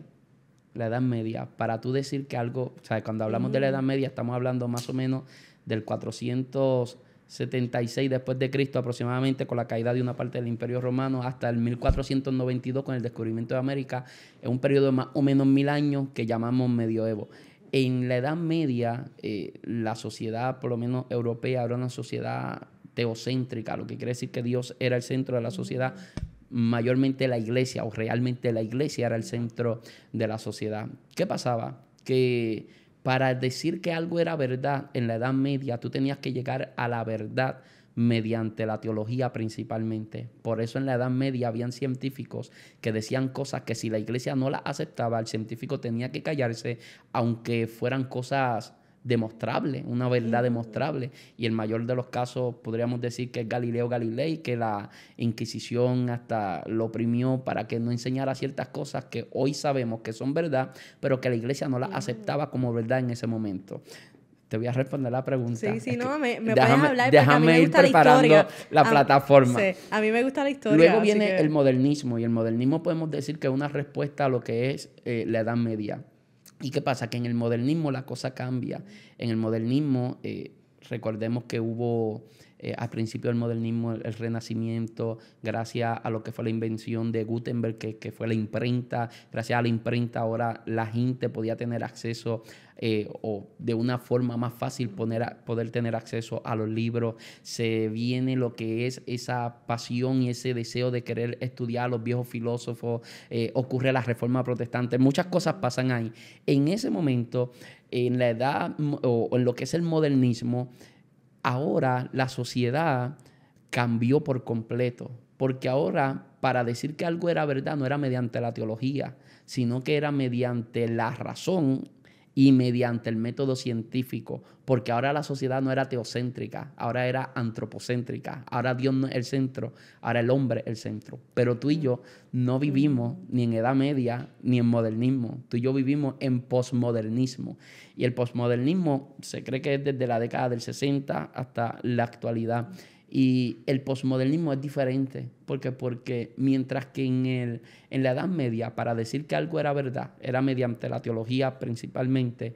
la Edad Media, para tú decir que algo, o sea, cuando hablamos de la Edad Media estamos hablando más o menos del 400 76 después de Cristo aproximadamente con la caída de una parte del Imperio Romano hasta el 1492 con el descubrimiento de América, en un periodo de más o menos mil años que llamamos medioevo. En la Edad Media, eh, la sociedad, por lo menos europea, era una sociedad teocéntrica, lo que quiere decir que Dios era el centro de la sociedad, mayormente la iglesia, o realmente la iglesia era el centro de la sociedad. ¿Qué pasaba? Que para decir que algo era verdad en la Edad Media, tú tenías que llegar a la verdad mediante la teología principalmente. Por eso en la Edad Media habían científicos que decían cosas que si la iglesia no las aceptaba, el científico tenía que callarse, aunque fueran cosas demostrable, una verdad demostrable. Y el mayor de los casos podríamos decir que es Galileo Galilei, que la Inquisición hasta lo oprimió para que no enseñara ciertas cosas que hoy sabemos que son verdad, pero que la iglesia no las aceptaba como verdad en ese momento. Te voy a responder la pregunta. Sí, sí, no, me, déjame, hablar a mí me gusta ir preparando la, ah, plataforma. a mí me gusta la historia. Luego viene el modernismo, y el modernismo podemos decir que es una respuesta a lo que es eh, la Edad Media ¿Y qué pasa? Que en el modernismo la cosa cambia. En el modernismo, eh, recordemos que hubo eh, al principio del modernismo, el, renacimiento, gracias a lo que fue la invención de Gutenberg, que, fue la imprenta, gracias a la imprenta ahora la gente podía tener acceso eh, o de una forma más fácil poder tener acceso a los libros, se viene lo que es esa pasión y ese deseo de querer estudiar a los viejos filósofos, eh, ocurre la reforma protestante, muchas cosas pasan ahí. En ese momento, en la edad o en lo que es el modernismo, Ahora la sociedad cambió por completo, porque ahora para decir que algo era verdad no era mediante la teología, sino que era mediante la razón y mediante el método científico, porque ahora la sociedad no era teocéntrica, ahora era antropocéntrica, ahora Dios no es el centro, ahora el hombre es el centro. Pero tú y yo no vivimos ni en Edad Media ni en modernismo, tú y yo vivimos en posmodernismo. Y el posmodernismo se cree que es desde la década del 60 hasta la actualidad. Y el posmodernismo es diferente, porque, porque mientras que en, el, la Edad Media, para decir que algo era verdad, era mediante la teología principalmente,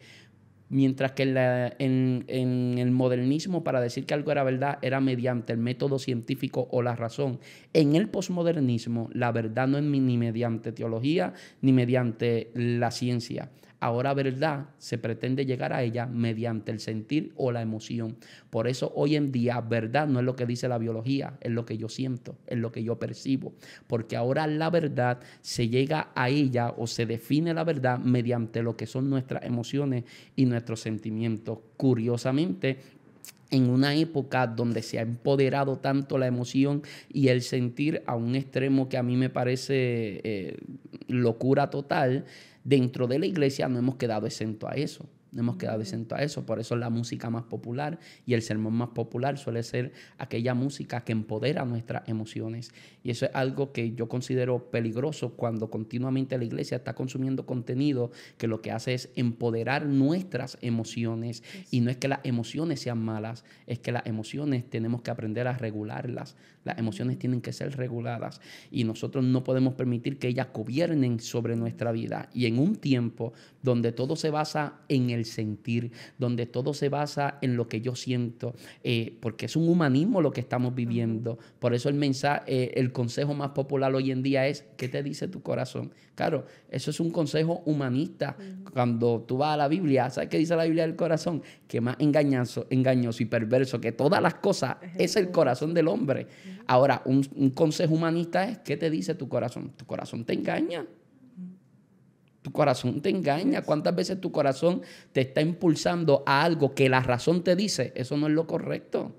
mientras que en, en, el modernismo, para decir que algo era verdad, era mediante el método científico o la razón. En el posmodernismo, la verdad no es ni mediante teología ni mediante la ciencia. Ahora verdad se pretende llegar a ella mediante el sentir o la emoción. Por eso hoy en día verdad no es lo que dice la biología, es lo que yo siento, es lo que yo percibo. Porque ahora la verdad se llega a ella o se define la verdad mediante lo que son nuestras emociones y nuestros sentimientos. Curiosamente, en una época donde se ha empoderado tanto la emoción y el sentir a un extremo que a mí me parece eh, locura total, dentro de la iglesia no hemos quedado exento a eso. Hemos quedado exentos a eso. Por eso la música más popular y el sermón más popular suele ser aquella música que empodera nuestras emociones. Y eso es algo que yo considero peligroso cuando continuamente la iglesia está consumiendo contenido que lo que hace es empoderar nuestras emociones. Y no es que las emociones sean malas, es que las emociones tenemos que aprender a regularlas. Las emociones tienen que ser reguladas. Y nosotros no podemos permitir que ellas gobiernen sobre nuestra vida. Y en un tiempo donde todo se basa en el el sentir, donde todo se basa en lo que yo siento, eh, porque es un humanismo lo que estamos viviendo. Por eso el mensaje, eh, el consejo más popular hoy en día es, ¿qué te dice tu corazón? Claro, eso es un consejo humanista. Cuando tú vas a la Biblia, ¿sabes qué dice la Biblia del corazón? Que más engañoso, engañoso y perverso que todas las cosas es el corazón del hombre. Ahora, un, un consejo humanista es, ¿qué te dice tu corazón? Tu corazón te engaña corazón te engaña. ¿Cuántas veces tu corazón te está impulsando a algo que la razón te dice? Eso no es lo correcto.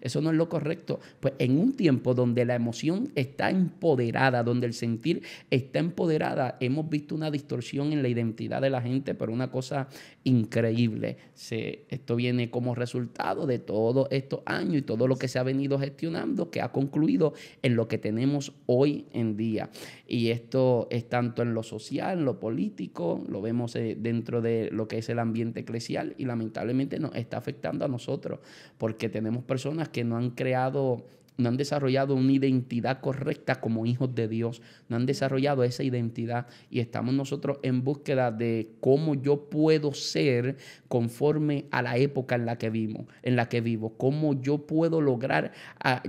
Eso no es lo correcto. Pues en un tiempo donde la emoción está empoderada, donde el sentir está empoderada, hemos visto una distorsión en la identidad de la gente, pero una cosa increíble. Se, esto viene como resultado de todos estos años y todo lo que se ha venido gestionando, que ha concluido en lo que tenemos hoy en día. Y esto es tanto en lo social, en lo político, lo vemos eh, dentro de lo que es el ambiente eclesial y lamentablemente nos está afectando a nosotros, porque tenemos personas que no han creado no han desarrollado una identidad correcta como hijos de Dios, no han desarrollado esa identidad y estamos nosotros en búsqueda de cómo yo puedo ser conforme a la época en la que vivo, en la que vivo, cómo yo puedo lograr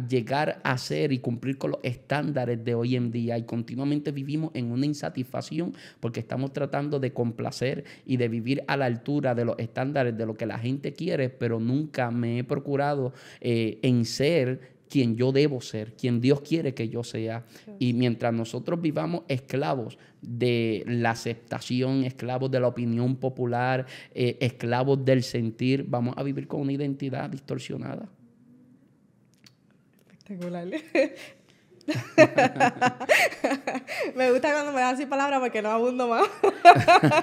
llegar a ser y cumplir con los estándares de hoy en día y continuamente vivimos en una insatisfacción porque estamos tratando de complacer y de vivir a la altura de los estándares de lo que la gente quiere, pero nunca me he procurado eh, en ser quien yo debo ser, quien Dios quiere que yo sea. Y mientras nosotros vivamos esclavos de la aceptación, esclavos de la opinión popular, eh, esclavos del sentir, vamos a vivir con una identidad distorsionada. Espectacular. [laughs] me gusta cuando me dan sin palabras porque no abundo más.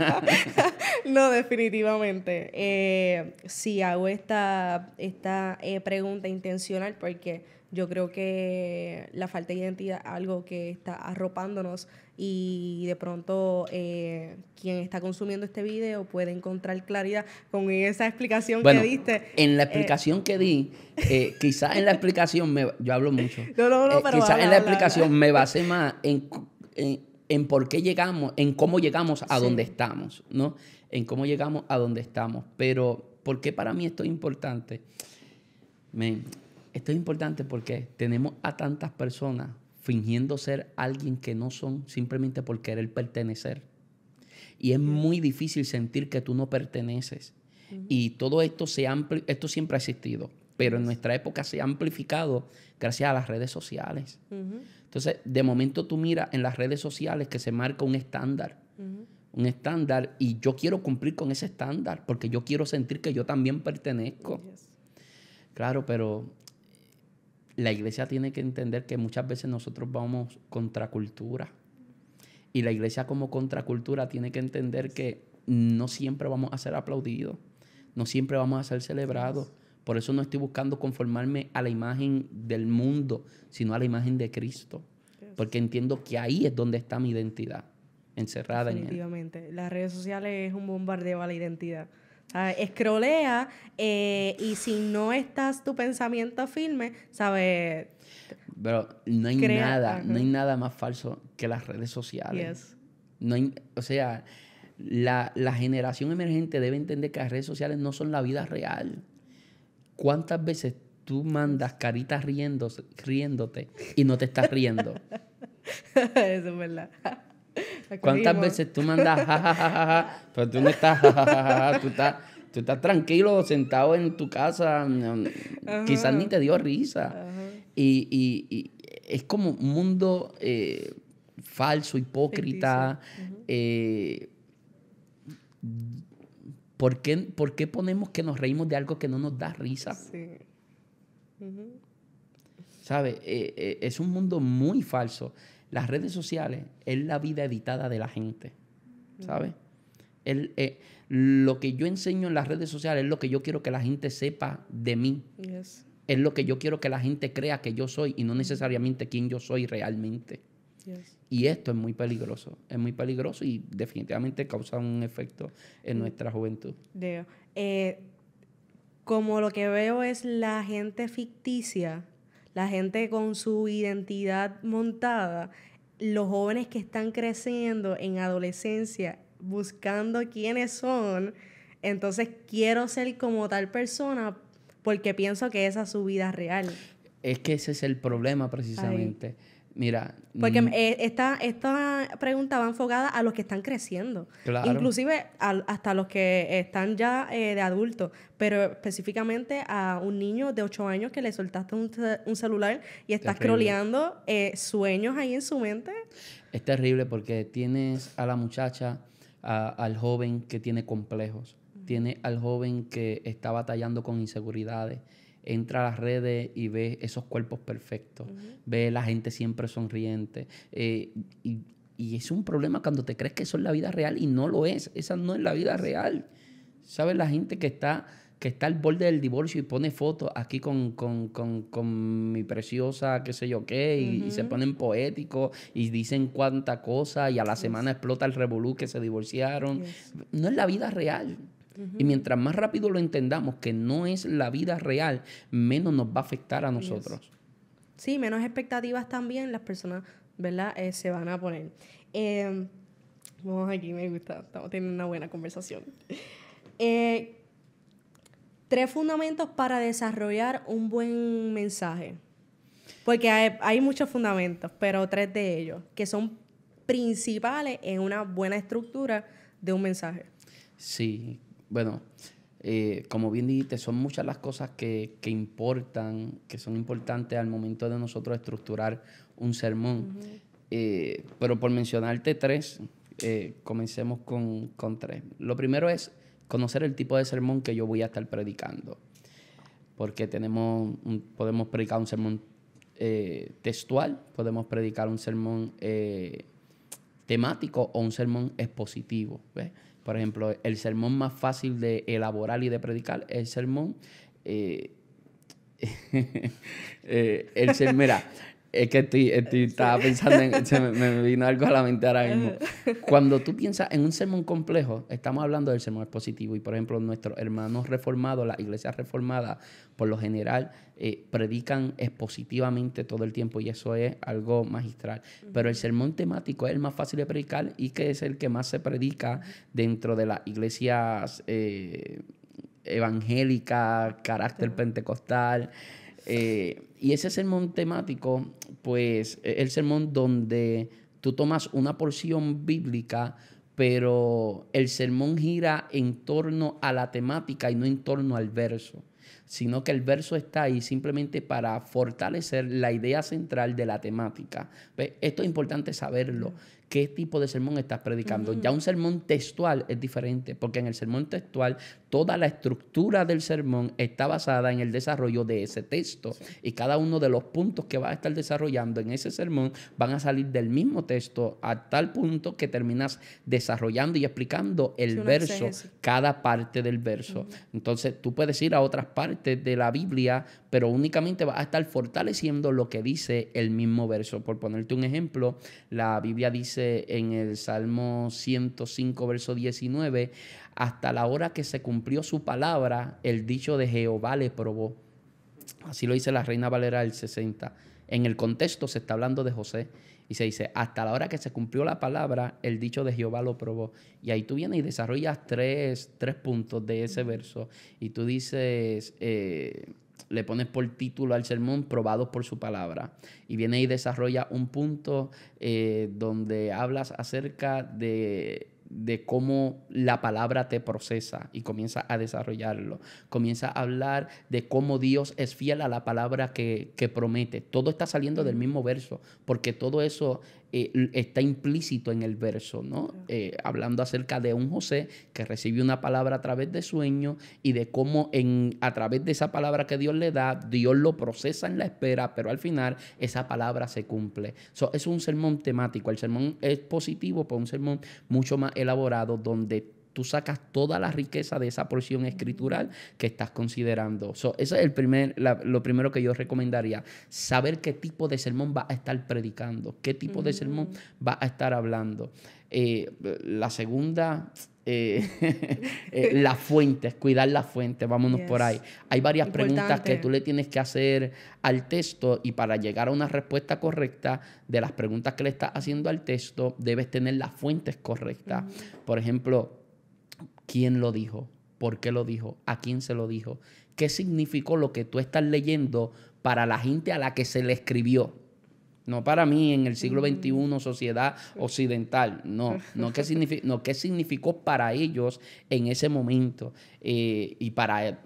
[laughs] no, definitivamente. si eh, sí, hago esta, esta eh, pregunta intencional porque yo creo que la falta de identidad es algo que está arropándonos y de pronto eh, quien está consumiendo este video puede encontrar claridad con esa explicación que diste. En la eh, explicación que di, eh, quizás en la explicación, me, yo hablo mucho, [laughs] quizás en la explicación me [laughs] basé más en, por qué llegamos, en cómo llegamos a donde estamos, ¿no? En cómo llegamos a donde estamos. Pero, ¿por qué para mí esto es importante? esto es importante porque tenemos a tantas personas fingiendo ser alguien que no son simplemente por querer pertenecer. Y es muy difícil sentir que tú no perteneces. Y todo esto, se esto siempre ha existido, pero en nuestra época se ha amplificado gracias a las redes sociales. Entonces, de momento tú miras en las redes sociales que se marca un estándar. Un estándar y yo quiero cumplir con ese estándar porque yo quiero sentir que yo también pertenezco. Claro, pero la iglesia tiene que entender que muchas veces nosotros vamos contra cultura. Y la iglesia como contracultura tiene que entender que no siempre vamos a ser aplaudidos, no siempre vamos a ser celebrados. Por eso no estoy buscando conformarme a la imagen del mundo, sino a la imagen de Cristo. Porque entiendo que ahí es donde está mi identidad, encerrada en él. Efectivamente. Las redes sociales es un bombardeo a la identidad. Escrolea eh, y si no estás tu pensamiento firme, ¿sabes? Pero no hay nada, no hay nada más falso que las redes sociales. No o sea, la, generación emergente debe entender que las redes sociales no son la vida real. ¿Cuántas veces tú mandas caritas riéndote y no te estás riendo? [laughs] Eso es verdad. ¿Cuántas veces tú mandas jajajaja? pero tú no estás jajajaja, tú estás tranquilo, sentado en tu casa, quizás ni te dio risa. Y, es como un mundo eh, falso, hipócrita. Eh, ¿por, qué, ponemos que nos reímos de algo que no nos da risa? Sí. ¿Sabes? Eh, es un mundo muy falso. Las redes sociales es la vida editada de la gente, ¿sabes? Eh, lo que yo enseño en las redes sociales es lo que yo quiero que la gente sepa de mí. Es lo que yo quiero que la gente crea que yo soy y no necesariamente quién yo soy realmente. Y esto es muy peligroso, es muy peligroso y definitivamente causa un efecto en nuestra juventud. Eh, como lo que veo es la gente ficticia, la gente con su identidad montada, los jóvenes que están creciendo en adolescencia, buscando quiénes son, entonces quiero ser como tal persona porque pienso que esa es su vida real. Es que ese es el problema precisamente. Mira. Porque mm. eh, esta, pregunta va enfocada a los que están creciendo. Inclusive hasta los que están ya eh, de adultos, pero específicamente a un niño de 8 años que le soltaste un, celular y estás croleando eh, sueños ahí en su mente. Es terrible porque tienes a la muchacha, al joven que tiene complejos, Tienes tiene al joven que está batallando con inseguridades entra a las redes y ve esos cuerpos perfectos, ve la gente siempre sonriente. Eh, y, es un problema cuando te crees que eso es la vida real y no lo es, esa no es la vida real. ¿Sabes? La gente que está que está al borde del divorcio y pone fotos aquí con, mi preciosa, qué sé yo qué, y, se ponen poéticos y dicen cuánta cosa y a la semana explota el revolú que se divorciaron. No es la vida real. Y mientras más rápido lo entendamos que no es la vida real, menos nos va a afectar a nosotros. Sí, menos expectativas también las personas, ¿verdad? Eh, se van a poner. Em, vamos aquí, me gusta, estamos teniendo una buena conversación. Eh, tres fundamentos para desarrollar un buen mensaje. Porque hay, muchos fundamentos, pero tres de ellos que son principales en una buena estructura de un mensaje. Sí, bueno, eh, como bien dijiste, son muchas las cosas que, importan, que son importantes al momento de nosotros estructurar un sermón. Eh, pero por mencionarte tres, eh, comencemos con, tres. Lo primero es conocer el tipo de sermón que yo voy a estar predicando. Porque tenemos podemos predicar un sermón textual, podemos predicar un sermón temático o un sermón expositivo. ¿ves? Por ejemplo, el sermón más fácil de elaborar y de predicar es el sermón... Eh, [laughs] eh, el es que estoy, eh, estaba pensando, me, [laughs] vino algo a la mente ahora mismo. Eh. Cuando tú piensas en un sermón complejo, estamos hablando del sermón expositivo y, por ejemplo, nuestros hermanos reformados, las iglesias reformadas, por lo general, eh, predican expositivamente todo el tiempo y eso es algo magistral. Pero el sermón temático es el más fácil de predicar y que es el que más se predica dentro de las iglesias evangélicas, carácter pentecostal. Y ese sermón temático, pues es el sermón donde tú tomas una porción bíblica, pero el sermón gira en torno a la temática y no en torno al verso, sino que el verso está ahí simplemente para fortalecer la idea central de la temática. Esto es importante saberlo qué tipo de sermón estás predicando. Ya un sermón textual es diferente, porque en el sermón textual toda la estructura del sermón está basada en el desarrollo de ese texto y cada uno de los puntos que vas a estar desarrollando en ese sermón van a salir del mismo texto a tal punto que terminas desarrollando y explicando el verso, cada parte del verso. Entonces tú puedes ir a otras partes de la Biblia pero únicamente vas a estar fortaleciendo lo que dice el mismo verso. Por ponerte un ejemplo, la Biblia dice en el Salmo 105, verso 19, hasta la hora que se cumplió su palabra, el dicho de Jehová le probó. Así lo dice la Reina Valera del 60. En el contexto se está hablando de José y se dice, hasta la hora que se cumplió la palabra, el dicho de Jehová lo probó. Y ahí tú vienes y desarrollas tres, puntos de ese verso y tú dices, eh, le pones por título al sermón probados por su palabra. Y viene y desarrolla un punto eh, donde hablas acerca de, de cómo la palabra te procesa y comienza a desarrollarlo. Comienza a hablar de cómo Dios es fiel a la palabra que, que promete. Todo está saliendo del mismo verso, porque todo eso eh, está implícito en el verso, ¿no? Eh, hablando acerca de un José que recibe una palabra a través de sueño y de cómo en, a través de esa palabra que Dios le da, Dios lo procesa en la espera, pero al final esa palabra se cumple. es un sermón temático, el sermón es positivo, pero un sermón mucho más elaborado donde tú sacas toda la riqueza de esa porción escritural que estás considerando. eso es el primer, lo primero que yo recomendaría, saber qué tipo de sermón va a estar predicando, qué tipo de sermón va a estar hablando. Eh, la segunda... Eh, [laughs] eh, [laughs] las fuentes, cuidar las fuentes, vámonos por ahí. Hay varias preguntas que tú le tienes que hacer al texto y para llegar a una respuesta correcta de las preguntas que le estás haciendo al texto, debes tener las fuentes correctas. Por ejemplo, quién lo dijo, por qué lo dijo, a quién se lo dijo, qué significó lo que tú estás leyendo para la gente a la que se le escribió. No para mí en el siglo XXI, mm. sociedad occidental. No, no qué, significa, no, qué significó para ellos en ese momento. Eh, y para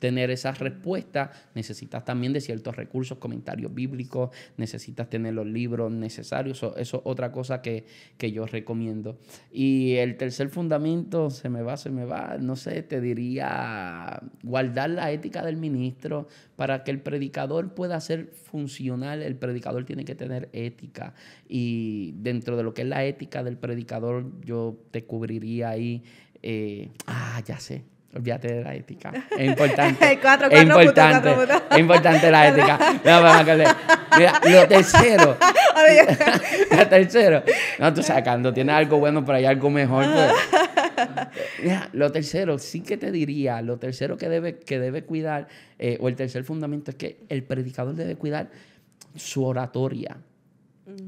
tener esa respuesta, necesitas también de ciertos recursos, comentarios bíblicos, necesitas tener los libros necesarios. Eso, es otra cosa que, que, yo recomiendo. Y el tercer fundamento, se me va, se me va, no sé, te diría guardar la ética del ministro, para que el predicador pueda ser funcional, el predicador tiene que tener ética. Y dentro de lo que es la ética del predicador, yo te cubriría ahí. Eh, ah, ya sé, Olvídate de la ética. Es importante. [laughs] cuatro, es importante. Es importante la ética. Mira, lo tercero. [laughs] [laughs] lo tercero. No, tú sacando, tienes algo bueno, pero hay algo mejor. Pues. [laughs] lo tercero, sí que te diría, lo tercero que debe, que debe cuidar, eh, o el tercer fundamento es que el predicador debe cuidar su oratoria,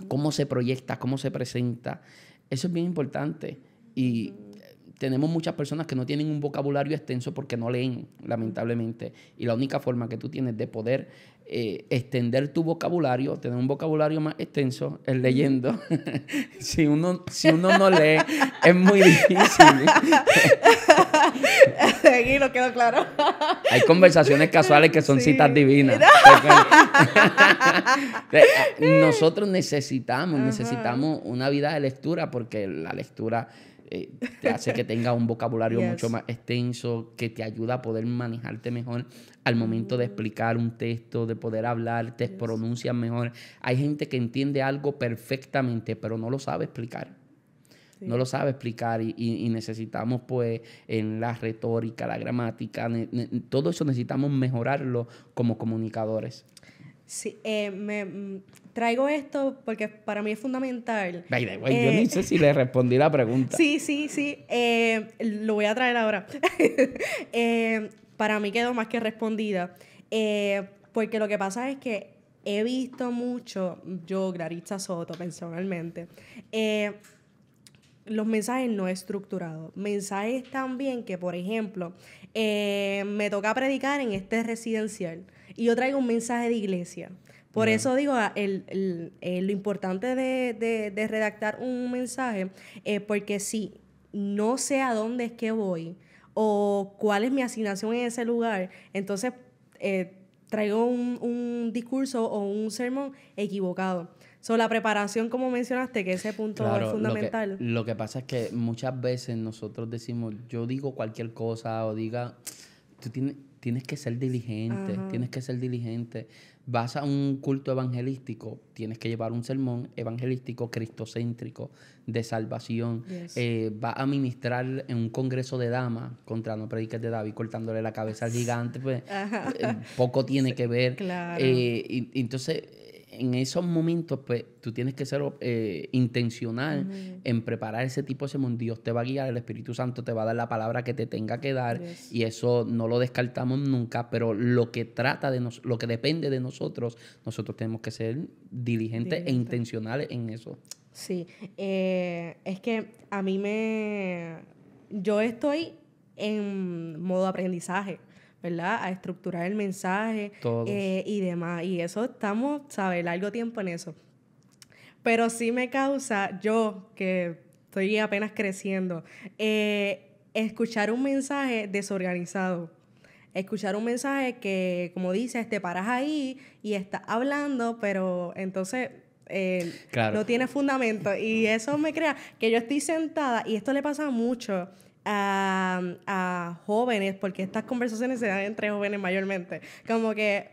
cómo se proyecta, cómo se presenta. Eso es bien importante. Y eh, tenemos muchas personas que no tienen un vocabulario extenso porque no leen, lamentablemente. Y la única forma que tú tienes de poder eh, extender tu vocabulario, tener un vocabulario más extenso, el leyendo. [laughs] si, uno, si uno no lee, es muy difícil. seguí [laughs] lo quedó claro. Hay conversaciones casuales que son citas divinas. [laughs] Eh, nosotros necesitamos, necesitamos una vida de lectura porque la lectura eh, te hace que tengas un vocabulario [laughs] mucho más extenso, que te ayuda a poder manejarte mejor al momento de mm. explicar un texto, de poder hablar, te pronuncias mejor. Hay gente que entiende algo perfectamente, pero no lo sabe explicar. No lo sabe explicar y, necesitamos pues en la retórica, la gramática, todo eso necesitamos mejorarlo como comunicadores. Sí, eh, me, mm, traigo esto porque para mí es fundamental. yo eh, ni sé si le respondí la pregunta. Sí, sí, sí. Eh, lo voy a traer ahora. [laughs] Eh, para mí quedó más que respondida. porque lo que pasa es que he visto mucho, yo, Glaritza Soto, personalmente, los mensajes no estructurados. Mensajes también que, por ejemplo, me toca predicar en este residencial y yo traigo un mensaje de iglesia por eso digo, ah, eh, lo importante de, redactar un mensaje, es porque si no sé a dónde es que voy o cuál es mi asignación en ese lugar, entonces eh, traigo un, discurso o un sermón equivocado. Sobre la preparación, como mencionaste, que ese punto es fundamental. Lo que, lo que pasa es que muchas veces nosotros decimos, yo digo cualquier cosa o diga, tú tienes tienes que ser diligente, tienes que ser diligente. Vas a un culto evangelístico, tienes que llevar un sermón evangelístico cristocéntrico de salvación. Eh, vas a ministrar en un congreso de damas contra no prediques de David cortándole la cabeza al gigante, pues eh, poco tiene [laughs] que ver. Eh, entonces en esos momentos, pues tú tienes que ser eh, intencional en preparar ese tipo de sermón. Dios te va a guiar, el Espíritu Santo te va a dar la palabra que te tenga que dar y eso no lo descartamos nunca, pero lo que trata de nos, lo que depende de nosotros, nosotros tenemos que ser diligentes e intencionales en eso. Sí, eh, es que a mí me... Yo estoy en modo aprendizaje. ¿verdad? A estructurar el mensaje eh, y demás. Y eso estamos, ¿sabes? Largo tiempo en eso. Pero sí me causa, yo que estoy apenas creciendo, eh, escuchar un mensaje desorganizado. Escuchar un mensaje que, como dices, te paras ahí y estás hablando, pero entonces eh, no tiene fundamento. Y eso me crea que yo estoy sentada, y esto le pasa mucho a, jóvenes, porque estas conversaciones se dan entre jóvenes mayormente, como que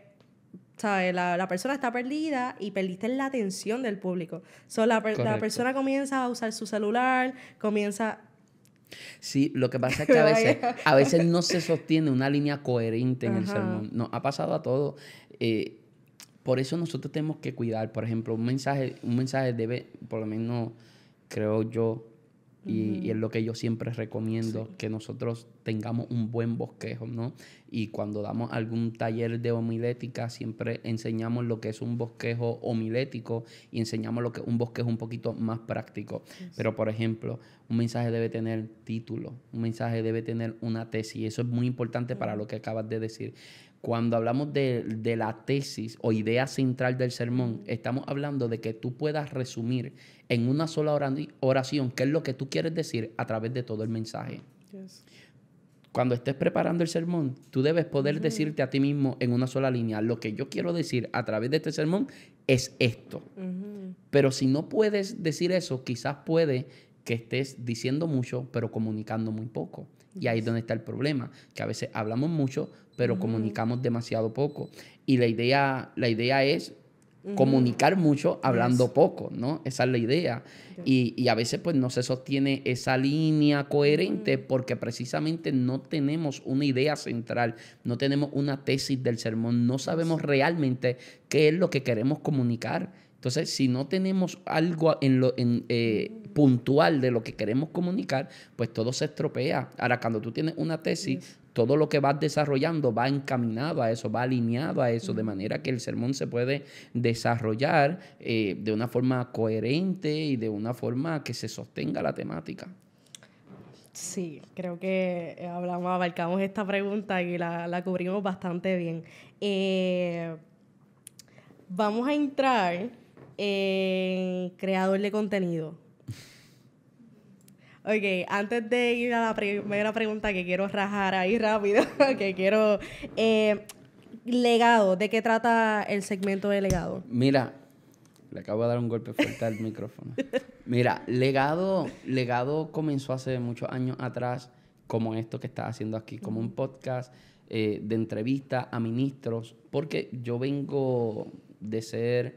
¿sabes? La, persona está perdida y perdiste la atención del público. So, la, persona comienza a usar su celular, comienza... Sí, lo que pasa es [laughs] que a veces, a veces no se sostiene una línea coherente en el sermón. no ha pasado a todo eh, por eso nosotros tenemos que cuidar, por ejemplo, un mensaje, un mensaje debe, por lo menos creo yo, y, es lo que yo siempre recomiendo, que nosotros tengamos un buen bosquejo, ¿no? Y cuando damos algún taller de homilética, siempre enseñamos lo que es un bosquejo homilético y enseñamos lo que es un bosquejo un poquito más práctico. Pero, por ejemplo, un mensaje debe tener título, un mensaje debe tener una tesis, y eso es muy importante para lo que acabas de decir cuando hablamos de, la tesis o idea central del sermón, estamos hablando de que tú puedas resumir en una sola oración qué es lo que tú quieres decir a través de todo el mensaje. Cuando estés preparando el sermón, tú debes poder decirte a ti mismo en una sola línea, lo que yo quiero decir a través de este sermón es esto. Pero si no puedes decir eso, quizás puede que estés diciendo mucho, pero comunicando muy poco. Y ahí es donde está el problema, que a veces hablamos mucho, pero comunicamos demasiado poco. Y la idea, la idea es comunicar mucho hablando poco, ¿no? Esa es la idea. Y, a veces pues no se sostiene esa línea coherente porque precisamente no tenemos una idea central, no tenemos una tesis del sermón, no sabemos realmente qué es lo que queremos comunicar. Entonces, si no tenemos algo en lo, en, eh, puntual de lo que queremos comunicar, pues todo se estropea. Ahora, cuando tú tienes una tesis, todo lo que vas desarrollando va encaminado a eso, va alineado a eso, de manera que el sermón se puede desarrollar eh, de una forma coherente y de una forma que se sostenga la temática. Sí, creo que eh, hablamos, abarcamos esta pregunta y la, cubrimos bastante bien. vamos a entrar creador de contenido. Ok, antes de ir a la primera pregunta que quiero rajar ahí rápido, [laughs] que quiero... Eh, legado, ¿de qué trata el segmento de legado? Mira, le acabo de dar un golpe fuerte al micrófono. Mira, legado, legado comenzó hace muchos años atrás como esto que estás haciendo aquí, como un podcast eh, de entrevista a ministros, porque yo vengo de ser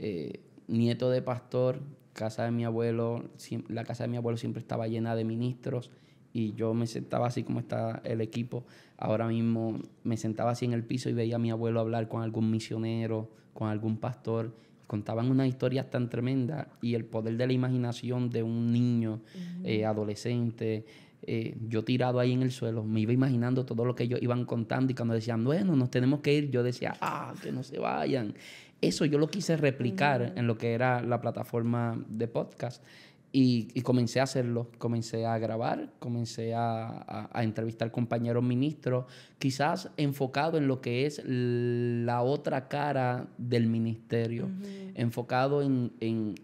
eh, nieto de pastor, casa de mi abuelo, la casa de mi abuelo siempre estaba llena de ministros y yo me sentaba así como está el equipo. Ahora mismo me sentaba así en el piso y veía a mi abuelo hablar con algún misionero, con algún pastor. Contaban unas historias tan tremendas y el poder de la imaginación de un niño, eh, adolescente. Eh, yo tirado ahí en el suelo, me iba imaginando todo lo que ellos iban contando y cuando decían, bueno, nos tenemos que ir, yo decía, ah, que no se vayan. Eso yo lo quise replicar en lo que era la plataforma de podcast. Y, comencé a hacerlo, comencé a grabar, comencé a, a, entrevistar compañeros ministros, quizás enfocado en lo que es la otra cara del ministerio, enfocado en,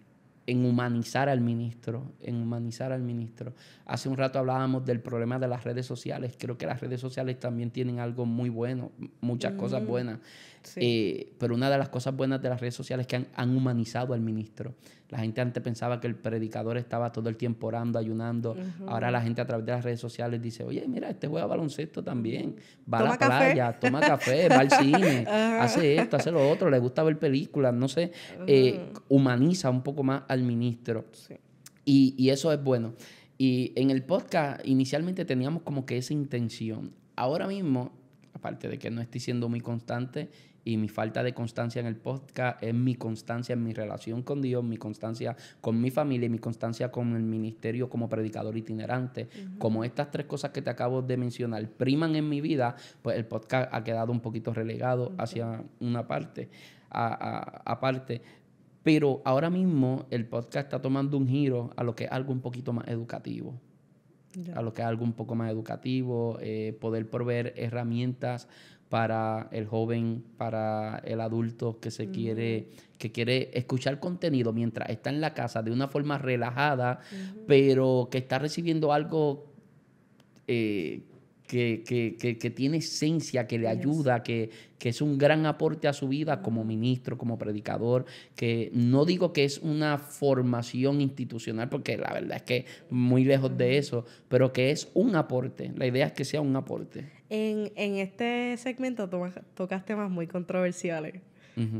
humanizar al ministro, en humanizar al ministro. Hace un rato hablábamos del problema de las redes sociales, creo que las redes sociales también tienen algo muy bueno, muchas cosas buenas eh, pero una de las cosas buenas de las redes sociales es que han, humanizado al ministro. La gente antes pensaba que el predicador estaba todo el tiempo orando, ayunando. Ahora la gente a través de las redes sociales dice, oye, mira, este juega baloncesto también. Va a la playa, toma café, va al cine, [laughs] hace esto, hace lo otro, le gusta ver películas, no sé. Eh, humaniza un poco más al ministro. Y, y eso es bueno. Y en el podcast inicialmente teníamos como que esa intención. Ahora mismo, aparte de que no estoy siendo muy constante y mi falta de constancia en el podcast es mi constancia en mi relación con Dios, mi constancia con mi familia y mi constancia con el ministerio como predicador itinerante. Como estas tres cosas que te acabo de mencionar priman en mi vida, pues el podcast ha quedado un poquito relegado hacia una parte, aparte. Pero ahora mismo el podcast está tomando un giro a lo que es algo un poquito más educativo. A lo que es algo un poco más educativo, eh, poder proveer herramientas para el joven, para el adulto que se quiere, que quiere escuchar contenido mientras está en la casa de una forma relajada, pero que está recibiendo algo eh, que, que, que, tiene esencia, que le ayuda, que, es un gran aporte a su vida como ministro, como predicador, que no digo que es una formación institucional, porque la verdad es que muy lejos de eso, pero que es un aporte. La idea es que sea un aporte. En, este segmento tocas temas muy controversiales.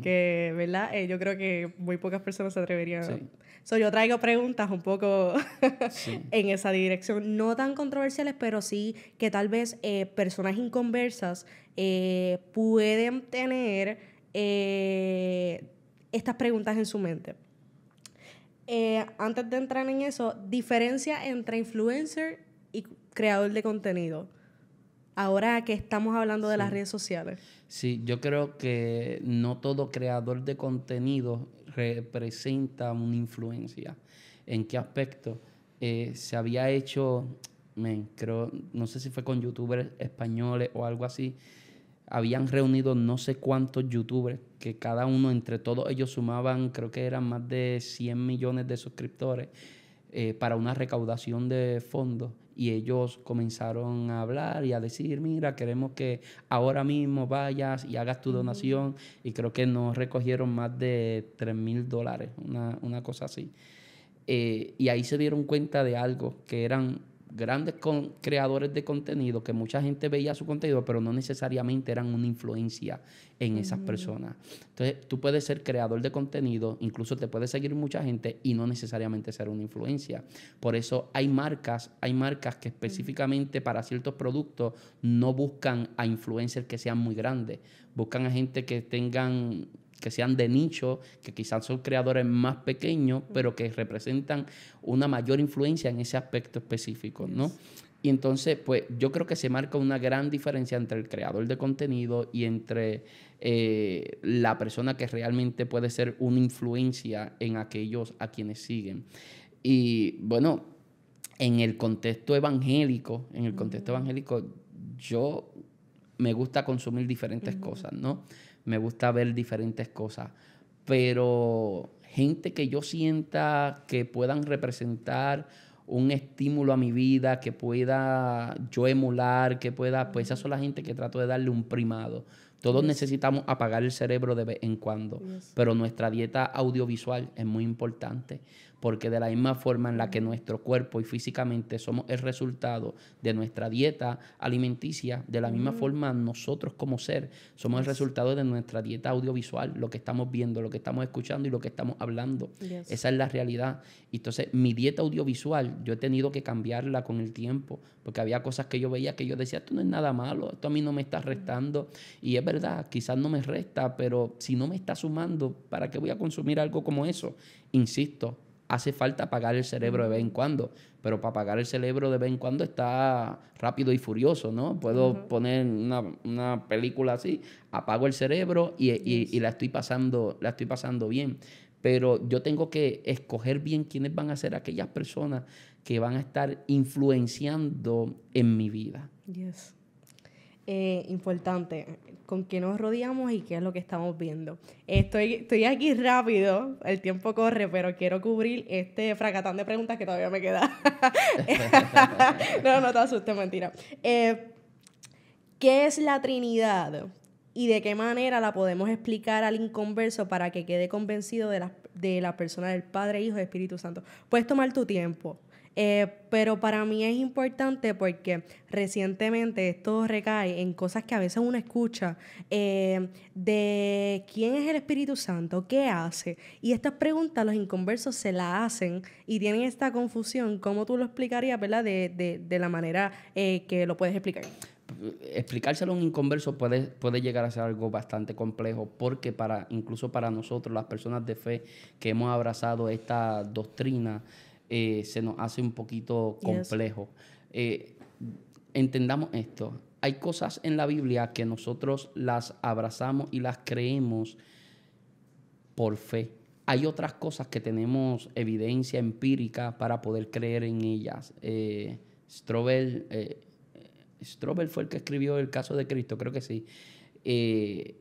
Que, ¿verdad? Eh, yo creo que muy pocas personas se atreverían. Sí. yo traigo preguntas un poco [laughs] en esa dirección. No tan controversiales, pero sí que tal vez eh, personas inconversas eh, pueden tener estas preguntas en su mente. antes de entrar en eso, diferencia entre influencer y creador de contenido ahora que estamos hablando de las redes sociales. Sí, yo creo que no todo creador de contenido representa una influencia. ¿En qué aspecto? Eh, se había hecho, no sé si fue con youtubers españoles o algo así, habían reunido no sé cuántos youtubers que cada uno entre todos ellos sumaban, creo que eran más de 100 millones de suscriptores eh, para una recaudación de fondos y ellos comenzaron a hablar y a decir, mira, queremos que ahora mismo vayas y hagas tu donación. Y creo que nos recogieron más de 3 mil dólares, una, cosa así. Eh, y ahí se dieron cuenta de algo, que eran grandes creadores de contenido que mucha gente veía su contenido, pero no necesariamente eran una influencia en esas personas. Entonces, tú puedes ser creador de contenido, incluso te puede seguir mucha gente y no necesariamente ser una influencia. Por eso hay marcas, hay marcas que específicamente para ciertos productos no buscan a influencers que sean muy grandes, buscan a gente que tengan que sean de nicho, que quizás son creadores más pequeños, pero que representan una mayor influencia en ese aspecto específico, ¿no? Y entonces, pues yo creo que se marca una gran diferencia entre el creador de contenido y entre eh, la persona que realmente puede ser una influencia en aquellos a quienes siguen. Y bueno, en el contexto evangélico, en el contexto evangélico, yo me gusta consumir diferentes cosas, ¿no? me gusta ver diferentes cosas, pero gente que yo sienta que puedan representar un estímulo a mi vida, que pueda yo emular, que pueda, pues esas son la gente que trato de darle un primado. Todos necesitamos apagar el cerebro de vez en cuando, pero nuestra dieta audiovisual es muy importante porque de la misma forma en la que nuestro cuerpo y físicamente somos el resultado de nuestra dieta alimenticia, de la misma forma nosotros como ser somos el resultado de nuestra dieta audiovisual, lo que estamos viendo, lo que estamos escuchando y lo que estamos hablando. Esa es la realidad. Y Entonces, mi dieta audiovisual yo he tenido que cambiarla con el tiempo, porque había cosas que yo veía que yo decía, esto no es nada malo, esto a mí no me está mm. restando. Y es verdad, quizás no me resta, pero si no me está sumando, ¿para qué voy a consumir algo como eso? Insisto, hace falta apagar el cerebro de vez en cuando, pero para apagar el cerebro de vez en cuando está rápido y furioso, ¿no? Puedo poner una, película así, apago el cerebro y, la, estoy pasando, la estoy pasando bien. Pero yo tengo que escoger bien quiénes van a ser aquellas personas que van a estar influenciando en mi vida. Yes. Eh, importante, con qué nos rodeamos y qué es lo que estamos viendo. Estoy, estoy aquí rápido, el tiempo corre, pero quiero cubrir este fracatán de preguntas que todavía me queda. [laughs] no, no te asustes, mentira. Eh, ¿Qué es la Trinidad? ¿Y de qué manera la podemos explicar al inconverso para que quede convencido de de la persona del Padre, Hijo y Espíritu Santo? Puedes tomar tu tiempo. Eh, pero para mí es importante porque recientemente esto recae en cosas que a veces uno escucha eh, de quién es el Espíritu Santo, qué hace. Y estas preguntas los inconversos se las hacen y tienen esta confusión. ¿Cómo tú lo explicarías, verdad? De, la manera eh, que lo puedes explicar explicárselo a un inconverso puede, puede llegar a ser algo bastante complejo porque para incluso para nosotros las personas de fe que hemos abrazado esta doctrina eh, se nos hace un poquito complejo. Eh, entendamos esto. Hay cosas en la Biblia que nosotros las abrazamos y las creemos por fe. Hay otras cosas que tenemos evidencia empírica para poder creer en ellas. Eh, Strobel, Strobel fue el que escribió el caso de Cristo, creo que sí.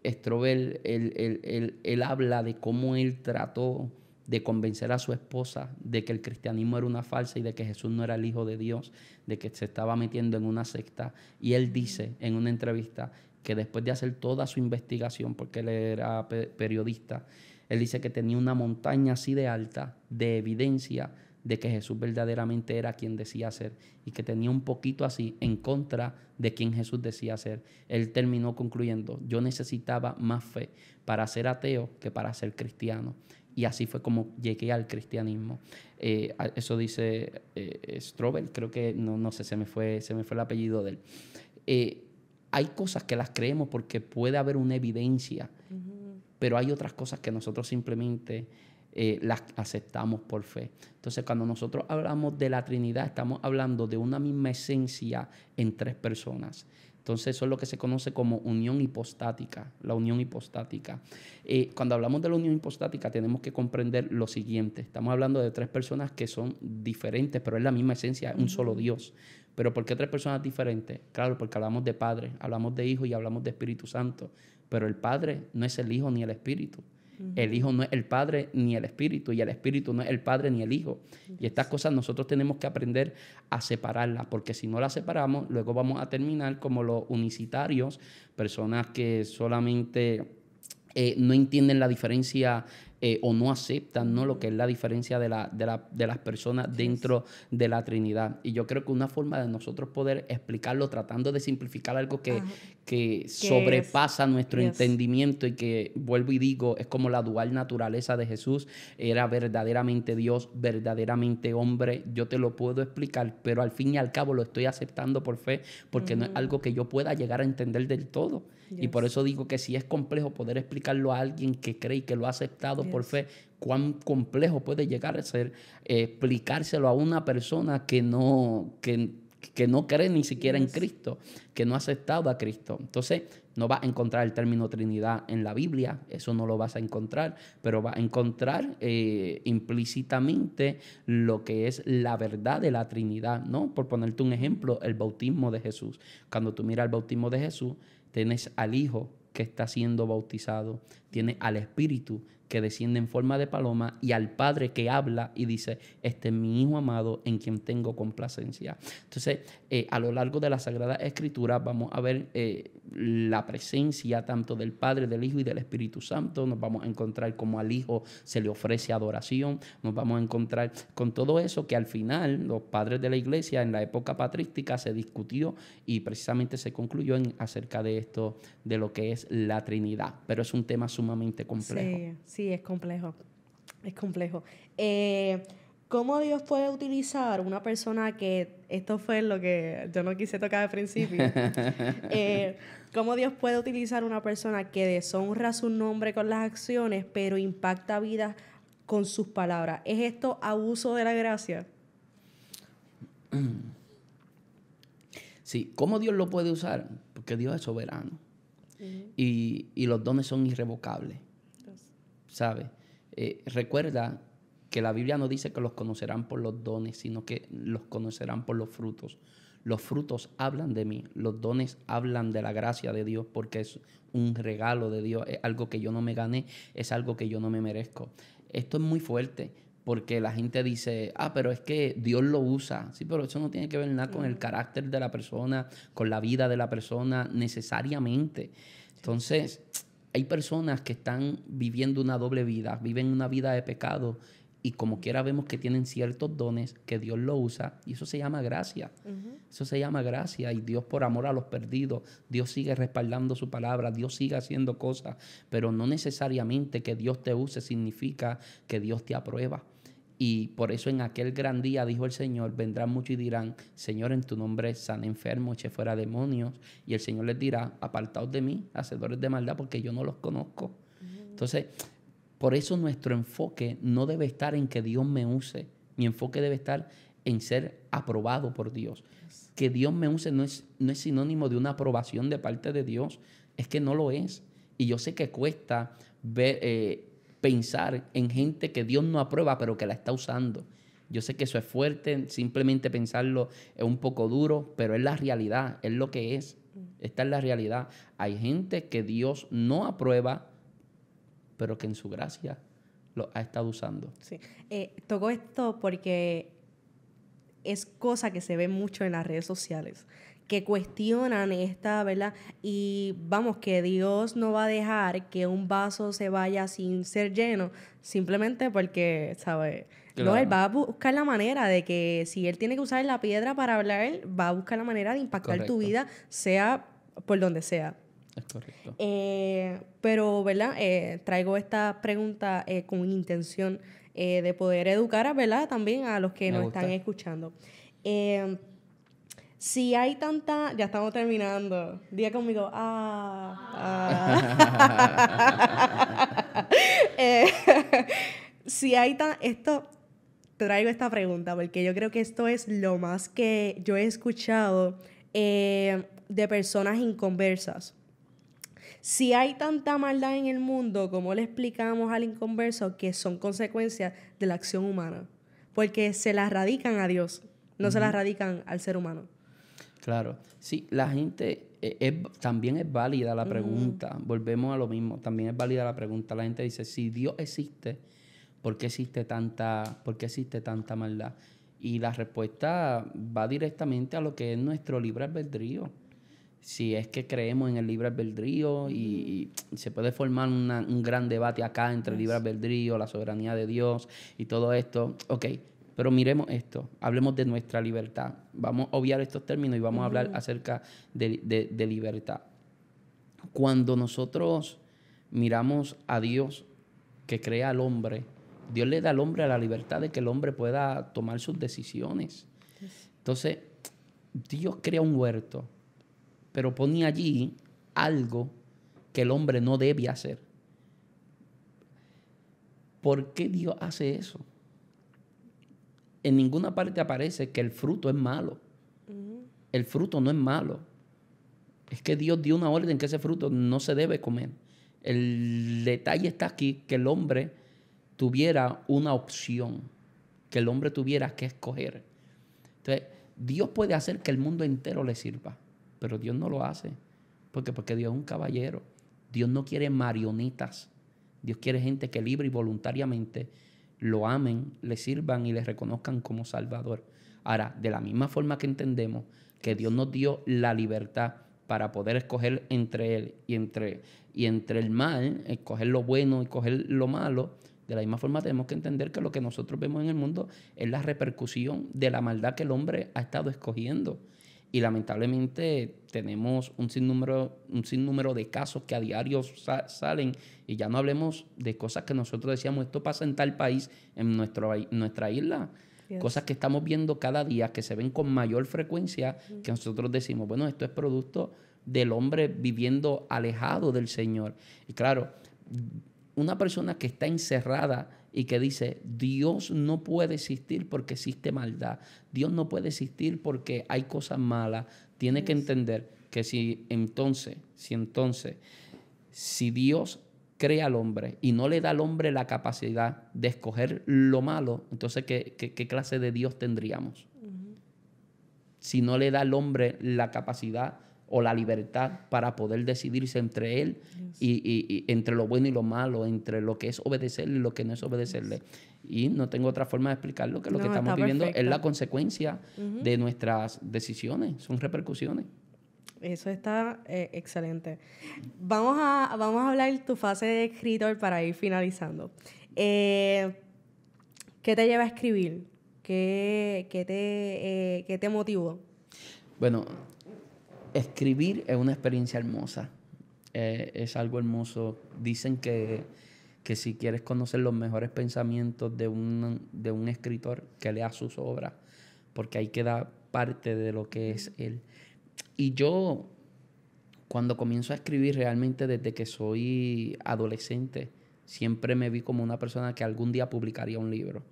Strobel, él, habla de cómo él trató de convencer a su esposa de que el cristianismo era una falsa y de que Jesús no era el Hijo de Dios, de que se estaba metiendo en una secta. Y él dice en una entrevista que después de hacer toda su investigación, porque él era periodista, él dice que tenía una montaña así de alta de evidencia de que Jesús verdaderamente era quien decía ser y que tenía un poquito así en contra de quien Jesús decía ser. Él terminó concluyendo, yo necesitaba más fe para ser ateo que para ser cristiano. Y así fue como llegué al cristianismo. Eh, eso dice eh, Strobel, creo que, no, sé, se me, fue, se me fue el apellido de él. Eh, hay cosas que las creemos porque puede haber una evidencia, pero hay otras cosas que nosotros simplemente eh, las aceptamos por fe. Entonces, cuando nosotros hablamos de la Trinidad, estamos hablando de una misma esencia en tres personas. Entonces eso es lo que se conoce como unión hipostática, la unión hipostática. Eh, cuando hablamos de la unión hipostática tenemos que comprender lo siguiente, estamos hablando de tres personas que son diferentes, pero es la misma esencia, un solo Dios. Pero ¿por qué tres personas diferentes? Claro, porque hablamos de Padre, hablamos de Hijo y hablamos de Espíritu Santo, pero el Padre no es el Hijo ni el Espíritu. El Hijo no es el Padre ni el Espíritu, y el Espíritu no es el Padre ni el Hijo. Y estas cosas nosotros tenemos que aprender a separarlas, porque si no las separamos, luego vamos a terminar como los unicitarios, personas que solamente eh, no entienden la diferencia eh, o no aceptan ¿no? lo que es la diferencia de, la, de, la, de las personas dentro de la Trinidad. Y yo creo que una forma de nosotros poder explicarlo tratando de simplificar algo que, que sobrepasa nuestro entendimiento y que, vuelvo y digo, es como la dual naturaleza de Jesús, era verdaderamente Dios, verdaderamente hombre, yo te lo puedo explicar, pero al fin y al cabo lo estoy aceptando por fe porque no es algo que yo pueda llegar a entender del todo. Y por eso digo que si es complejo poder explicarlo a alguien que cree y que lo ha aceptado por fe, cuán complejo puede llegar a ser eh, explicárselo a una persona que no, que, no cree ni siquiera en Cristo, que no ha aceptado a Cristo. Entonces, no vas a encontrar el término Trinidad en la Biblia, eso no lo vas a encontrar, pero vas a encontrar eh, implícitamente lo que es la verdad de la Trinidad, ¿no? Por ponerte un ejemplo, el bautismo de Jesús. Cuando tú miras el bautismo de Jesús, tienes al Hijo que está siendo bautizado, tienes al Espíritu que desciende en forma de paloma y al Padre que habla y dice, este es mi Hijo amado en quien tengo complacencia. Entonces, eh, a lo largo de la Sagrada Escritura vamos a ver eh, la presencia tanto del Padre, del Hijo y del Espíritu Santo. Nos vamos a encontrar como al Hijo se le ofrece adoración. Nos vamos a encontrar con todo eso que al final los padres de la iglesia en la época patrística se discutió y precisamente se concluyó en, acerca de esto, de lo que es la Trinidad. Pero es un tema sumamente complejo. sí Sí, es complejo. Es complejo. Eh, ¿Cómo Dios puede utilizar una persona que, esto fue lo que yo no quise tocar al principio, [laughs] eh, cómo Dios puede utilizar una persona que deshonra su nombre con las acciones, pero impacta vidas con sus palabras? ¿Es esto abuso de la gracia? [clears throat] Sí, ¿cómo Dios lo puede usar? Porque Dios es soberano y los dones son irrevocables sabe eh, recuerda que la Biblia no dice que los conocerán por los dones, sino que los conocerán por los frutos. Los frutos hablan de mí, los dones hablan de la gracia de Dios porque es un regalo de Dios, es algo que yo no me gané, es algo que yo no me merezco. Esto es muy fuerte porque la gente dice, ah, pero es que Dios lo usa. Sí, pero eso no tiene que ver nada con el carácter de la persona, con la vida de la persona necesariamente. Entonces, hay personas que están viviendo una doble vida, viven una vida de pecado y como quiera vemos que tienen ciertos dones que Dios lo usa y eso se llama gracia. Eso se llama gracia y Dios por amor a los perdidos, Dios sigue respaldando su palabra, Dios sigue haciendo cosas, pero no necesariamente que Dios te use significa que Dios te aprueba. Y por eso en aquel gran día, dijo el Señor, vendrán muchos y dirán, Señor, en tu nombre san enfermo, eche fuera demonios. Y el Señor les dirá, apartaos de mí, hacedores de maldad, porque yo no los conozco. Entonces, por eso nuestro enfoque no debe estar en que Dios me use. Mi enfoque debe estar en ser aprobado por Dios. Que Dios me use no es, no es sinónimo de una aprobación de parte de Dios. Es que no lo es. Y yo sé que cuesta ver... Eh, pensar en gente que Dios no aprueba, pero que la está usando. Yo sé que eso es fuerte, simplemente pensarlo es un poco duro, pero es la realidad, es lo que es. Esta es la realidad. Hay gente que Dios no aprueba, pero que en su gracia lo ha estado usando. Sí. Eh, toco esto porque es cosa que se ve mucho en las redes sociales que cuestionan esta, ¿verdad? Y vamos, que Dios no va a dejar que un vaso se vaya sin ser lleno, simplemente porque, sabe No, él va a buscar la manera de que si él tiene que usar la piedra para hablar, él va a buscar la manera de impactar tu vida, sea por donde sea. correcto. Eh, pero, ¿verdad? Eh, traigo esta pregunta eh, con intención de poder educar, a ¿verdad? También a los que nos están escuchando si hay tanta, ya estamos terminando. Día conmigo, ah, ah. [laughs] Eh, [laughs] si hay tan, esto, traigo esta pregunta porque yo creo que esto es lo más que yo he escuchado eh, de personas inconversas. Si hay tanta maldad en el mundo, ¿cómo le explicamos al inconverso que son consecuencias de la acción humana? Porque se las radican a Dios, no se las radican al ser humano. Claro, sí, la gente eh, también es válida la pregunta, volvemos a lo mismo, también es válida la pregunta, la gente dice, si Dios existe, ¿por qué existe tanta, existe tanta maldad? Y la respuesta va directamente a lo que es nuestro libre albedrío. Si es que creemos en el libre albedrío y, se puede formar un gran debate acá entre el libre albedrío, la soberanía de Dios y todo esto, ok pero miremos esto, hablemos de nuestra libertad. Vamos a obviar estos términos y vamos a hablar acerca de, de libertad. Cuando nosotros miramos a Dios que crea al hombre, Dios le da al hombre la libertad de que el hombre pueda tomar sus decisiones. Entonces, Dios crea un huerto, pero pone allí algo que el hombre no debe hacer. ¿Por qué Dios hace eso? en ninguna parte aparece que el fruto es malo. Mm. El fruto no es malo. Es que Dios dio una orden que ese fruto no se debe comer. El detalle está aquí que el hombre tuviera una opción, que el hombre tuviera que escoger. Entonces, Dios puede hacer que el mundo entero le sirva, pero Dios no lo hace. ¿Por qué? Porque Dios es un caballero. Dios no quiere marionetas. Dios quiere gente que libre y voluntariamente lo amen, le sirvan y le reconozcan como Salvador. Ahora, de la misma forma que entendemos que Dios nos dio la libertad para poder escoger entre Él y entre, y entre el mal, escoger lo bueno y escoger lo malo, de la misma forma tenemos que entender que lo que nosotros vemos en el mundo es la repercusión de la maldad que el hombre ha estado escogiendo. Y lamentablemente tenemos un sinnúmero, un de casos que a diario salen y ya no hablemos de cosas que nosotros decíamos, esto pasa en tal país, en nuestro, nuestra isla. Cosas que estamos viendo cada día, que se ven con mayor frecuencia, que nosotros decimos, bueno, esto es producto del hombre viviendo alejado del Señor. Y claro, una persona que está encerrada y que dice, Dios no puede existir porque existe maldad, Dios no puede existir porque hay cosas malas, tiene que entender que si entonces, si entonces, si Dios crea al hombre y no le da al hombre la capacidad de escoger lo malo, entonces ¿qué, clase de Dios tendríamos? Si no le da al hombre la capacidad o la libertad para poder decidirse entre él y, entre lo bueno y lo malo, entre lo que es obedecerle y lo que no es obedecerle. Y no tengo otra forma de explicarlo que lo que estamos viviendo es la consecuencia de nuestras decisiones, son repercusiones. Eso está eh, excelente. Vamos a, vamos a hablar tu fase de escritor para ir finalizando. Eh, ¿Qué te lleva a escribir? ¿Qué, te, eh, qué te motivó? Bueno, escribir es una experiencia hermosa. Eh, es algo hermoso. Dicen que, que, si quieres conocer los mejores pensamientos de un, de un escritor, que lea sus obras, porque ahí queda parte de lo que es él. Y yo, cuando comienzo a escribir realmente desde que soy adolescente, siempre me vi como una persona que algún día publicaría un libro.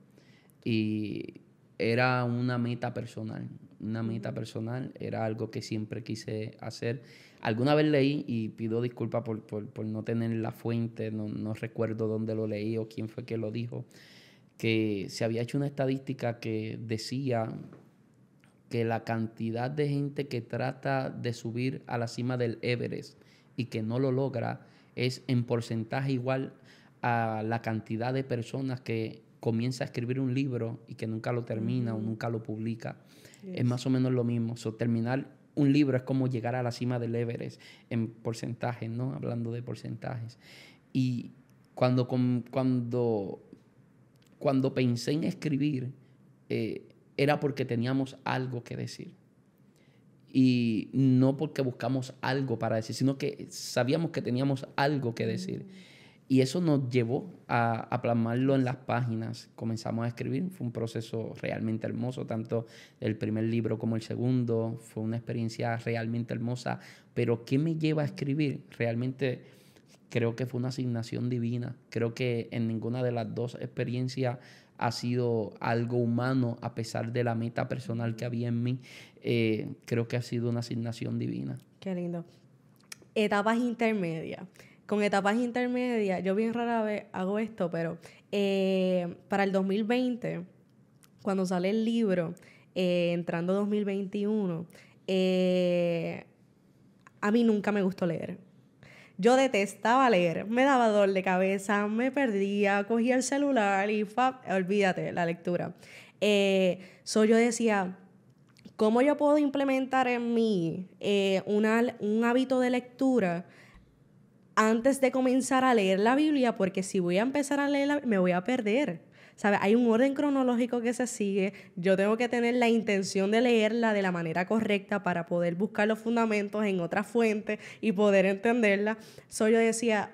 Y era una meta personal una meta personal, era algo que siempre quise hacer. Alguna vez leí, y pido disculpas por, no tener la fuente, no, no recuerdo dónde lo leí o quién fue que lo dijo, que se había hecho una estadística que decía que la cantidad de gente que trata de subir a la cima del Everest y que no lo logra es en porcentaje igual a la cantidad de personas que comienza a escribir un libro y que nunca lo termina o nunca lo publica. Es más o menos lo mismo. So, terminar un libro es como llegar a la cima del Everest en porcentajes, ¿no? Hablando de porcentajes. Y cuando, cuando, cuando pensé en escribir, eh, era porque teníamos algo que decir. Y no porque buscamos algo para decir, sino que sabíamos que teníamos algo que decir. Mm. Y eso nos llevó a, plasmarlo en las páginas. Comenzamos a escribir, fue un proceso realmente hermoso, tanto el primer libro como el segundo, fue una experiencia realmente hermosa, pero ¿qué me lleva a escribir? Realmente creo que fue una asignación divina, creo que en ninguna de las dos experiencias ha sido algo humano a pesar de la meta personal que había en mí, eh, creo que ha sido una asignación divina. Qué lindo. Etapas intermedias con etapas intermedias, yo bien rara vez hago esto, pero eh, para el 2020, cuando sale el libro, eh, entrando 2021, eh, a mí nunca me gustó leer. Yo detestaba leer, me daba dolor de cabeza, me perdía, cogía el celular y ¡fap! olvídate la lectura. yo decía, ¿cómo yo puedo implementar en mí un hábito de lectura antes de comenzar a leer la Biblia, porque si voy a empezar a leerla, me voy a perder. ¿Sabe? Hay un orden cronológico que se sigue. Yo tengo que tener la intención de leerla de la manera correcta para poder buscar los fundamentos en otra fuente y poder entenderla. So yo decía,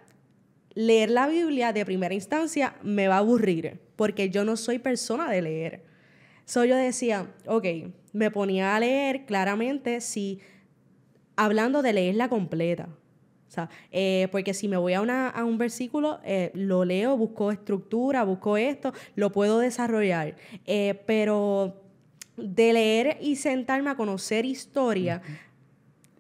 leer la Biblia de primera instancia me va a aburrir, porque yo no soy persona de leer. So yo decía, ok, me ponía a leer claramente si hablando de leerla completa. O sea, eh, porque si me voy a, un versículo, eh, lo leo, busco estructura, busco esto, lo puedo desarrollar. Eh, pero de leer y sentarme a conocer historia,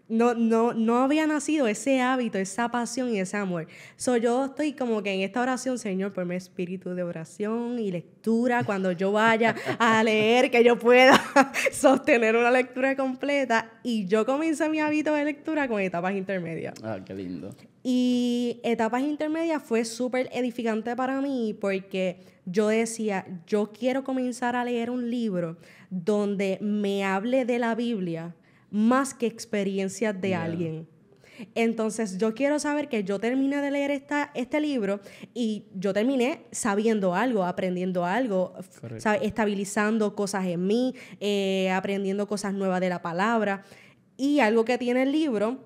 no, no, no había nacido ese hábito, esa pasión y ese amor. soy yo estoy como que en esta oración, Señor, por mi espíritu de oración y lectura cuando yo vaya a [laughs] leer, que yo pueda [laughs] sostener una lectura completa. Y yo comencé mi hábito de lectura con etapas intermedias. Ah, qué lindo. Y etapas intermedias fue súper edificante para mí porque yo decía, yo quiero comenzar a leer un libro donde me hable de la Biblia más que experiencias de alguien. Entonces yo quiero saber que yo terminé de leer este libro y yo terminé sabiendo algo, aprendiendo algo, estabilizando cosas en mí, eh, aprendiendo cosas nuevas de la palabra. Y algo que tiene el libro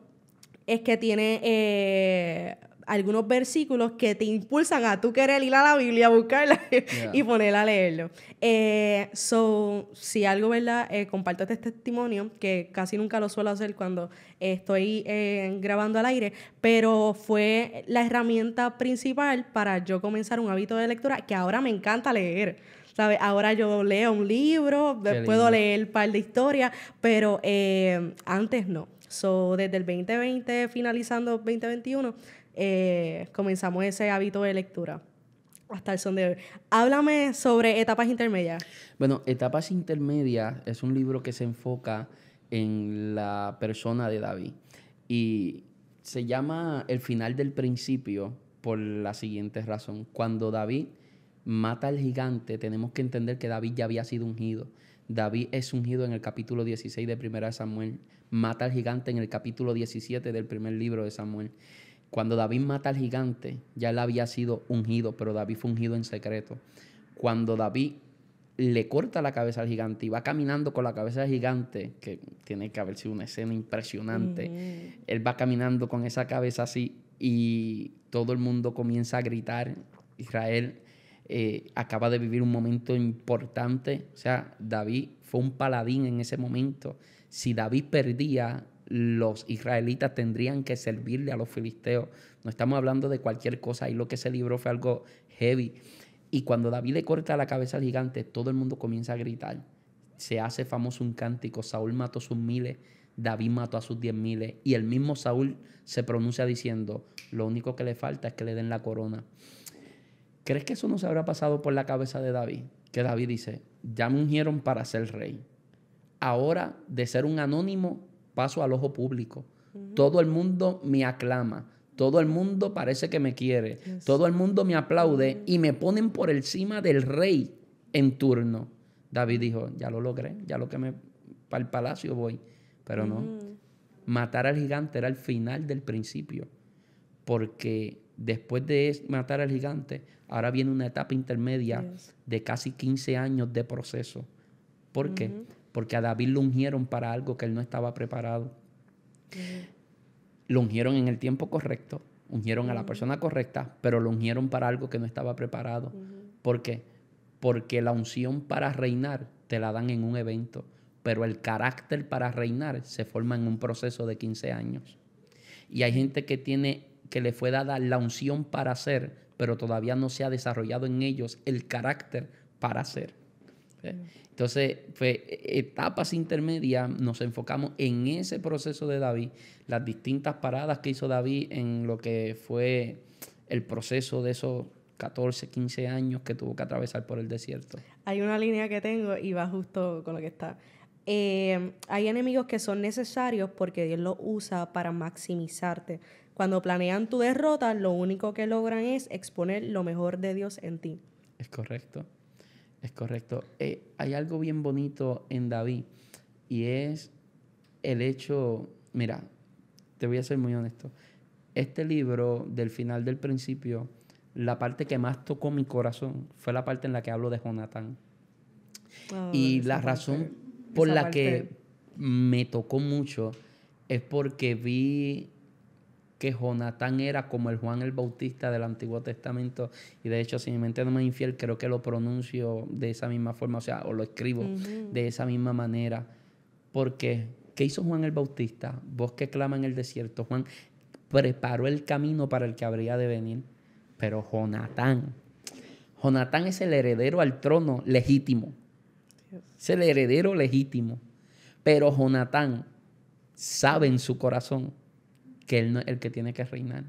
es que tiene eh, algunos versículos que te impulsan a tú querer ir a la Biblia buscarla [laughs] y ponerla a leerlo. Eh, so, si algo, ¿verdad? Eh, comparto este testimonio, que casi nunca lo suelo hacer cuando estoy eh, grabando al aire, pero fue la herramienta principal para yo comenzar un hábito de lectura que ahora me encanta leer. ¿sabes? Ahora yo leo un libro, puedo leer un par de historias, pero antes no. So, desde el 2020, finalizando 2021, eh, comenzamos ese hábito de lectura hasta el son de hoy. Háblame sobre Etapas Intermedias. Bueno, Etapas Intermedias es un libro que se enfoca en la persona de David y se llama El final del principio por la siguiente razón. Cuando David mata al gigante, tenemos que entender que David ya había sido ungido. David es ungido en el capítulo 16 de Primera Samuel, mata al gigante en el capítulo 17 del primer libro de Samuel. Cuando David mata al gigante, ya él había sido ungido, pero David fue ungido en secreto. Cuando David le corta la cabeza al gigante y va caminando con la cabeza del gigante, que tiene que haber sido una escena impresionante, él va caminando con esa cabeza así y todo el mundo comienza a gritar, Israel eh, acaba de vivir un momento importante. O sea, David fue un paladín en ese momento. Si David perdía, los israelitas tendrían que servirle a los filisteos. No estamos hablando de cualquier cosa, y lo que se libró fue algo heavy. Y cuando David le corta la cabeza al gigante, todo el mundo comienza a gritar. Se hace famoso un cántico, Saúl mató sus miles, David mató a sus diez miles, y el mismo Saúl se pronuncia diciendo, lo único que le falta es que le den la corona. ¿Crees que eso no se habrá pasado por la cabeza de David? Que David dice, ya me ungieron para ser rey. Ahora, de ser un anónimo, paso al ojo público. Todo el mundo me aclama. Todo el mundo parece que me quiere. Todo el mundo me aplaude y me ponen por encima del rey en turno. David dijo, ya lo logré, ya lo que me... Para el palacio voy. Pero no. Matar al gigante era el final del principio. Porque después de matar al gigante, ahora viene una etapa intermedia de casi 15 años de proceso. ¿Por qué? porque a David lo ungieron para algo que él no estaba preparado. Lo ungieron en el tiempo correcto, ungieron a la persona correcta, pero lo ungieron para algo que no estaba preparado. Porque, ¿Por qué? Porque la unción para reinar te la dan en un evento, pero el carácter para reinar se forma en un proceso de 15 años. Y hay gente que tiene que le fue dada la unción para ser, pero todavía no se ha desarrollado en ellos el carácter para ser. Eh, entonces, fue e, etapas intermedias, nos enfocamos en ese proceso de David, las distintas paradas que hizo David en lo que fue el proceso de esos 14, 15 años que tuvo que atravesar por el desierto. Hay una línea que tengo y va justo con lo que está. Eh, hay enemigos que son necesarios porque Dios los usa para maximizarte. Cuando planean tu derrota, lo único que logran es exponer lo mejor de Dios en ti. Es correcto. Es correcto. Eh, hay algo bien bonito en David y es el hecho, mira, te voy a ser muy honesto, este libro del final del principio, la parte que más tocó mi corazón fue la parte en la que hablo de Jonathan. Oh, y la razón por la que me tocó mucho es porque vi que Jonatán era como el Juan el Bautista del Antiguo Testamento. Y de hecho, si mi mente no me infiel, creo que lo pronuncio de esa misma forma, o sea, o lo escribo de esa misma manera. Porque, ¿qué hizo Juan el Bautista? Vos que clama en el desierto, Juan preparó el camino para el que habría de venir. Pero Jonatán, Jonatán es el heredero al trono legítimo. Es el heredero legítimo. Pero Jonatán sabe en su corazón que él no es el que tiene que reinar,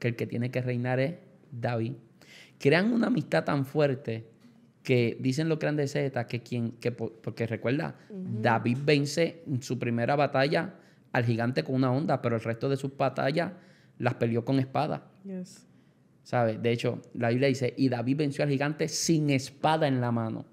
que el que tiene que reinar es David. Crean una amistad tan fuerte que dicen los grandes zetas que quien, que porque recuerda, David vence en su primera batalla al gigante con una onda, pero el resto de sus batallas las peleó con espada. De hecho, la Biblia dice, y David venció al gigante sin espada en la mano,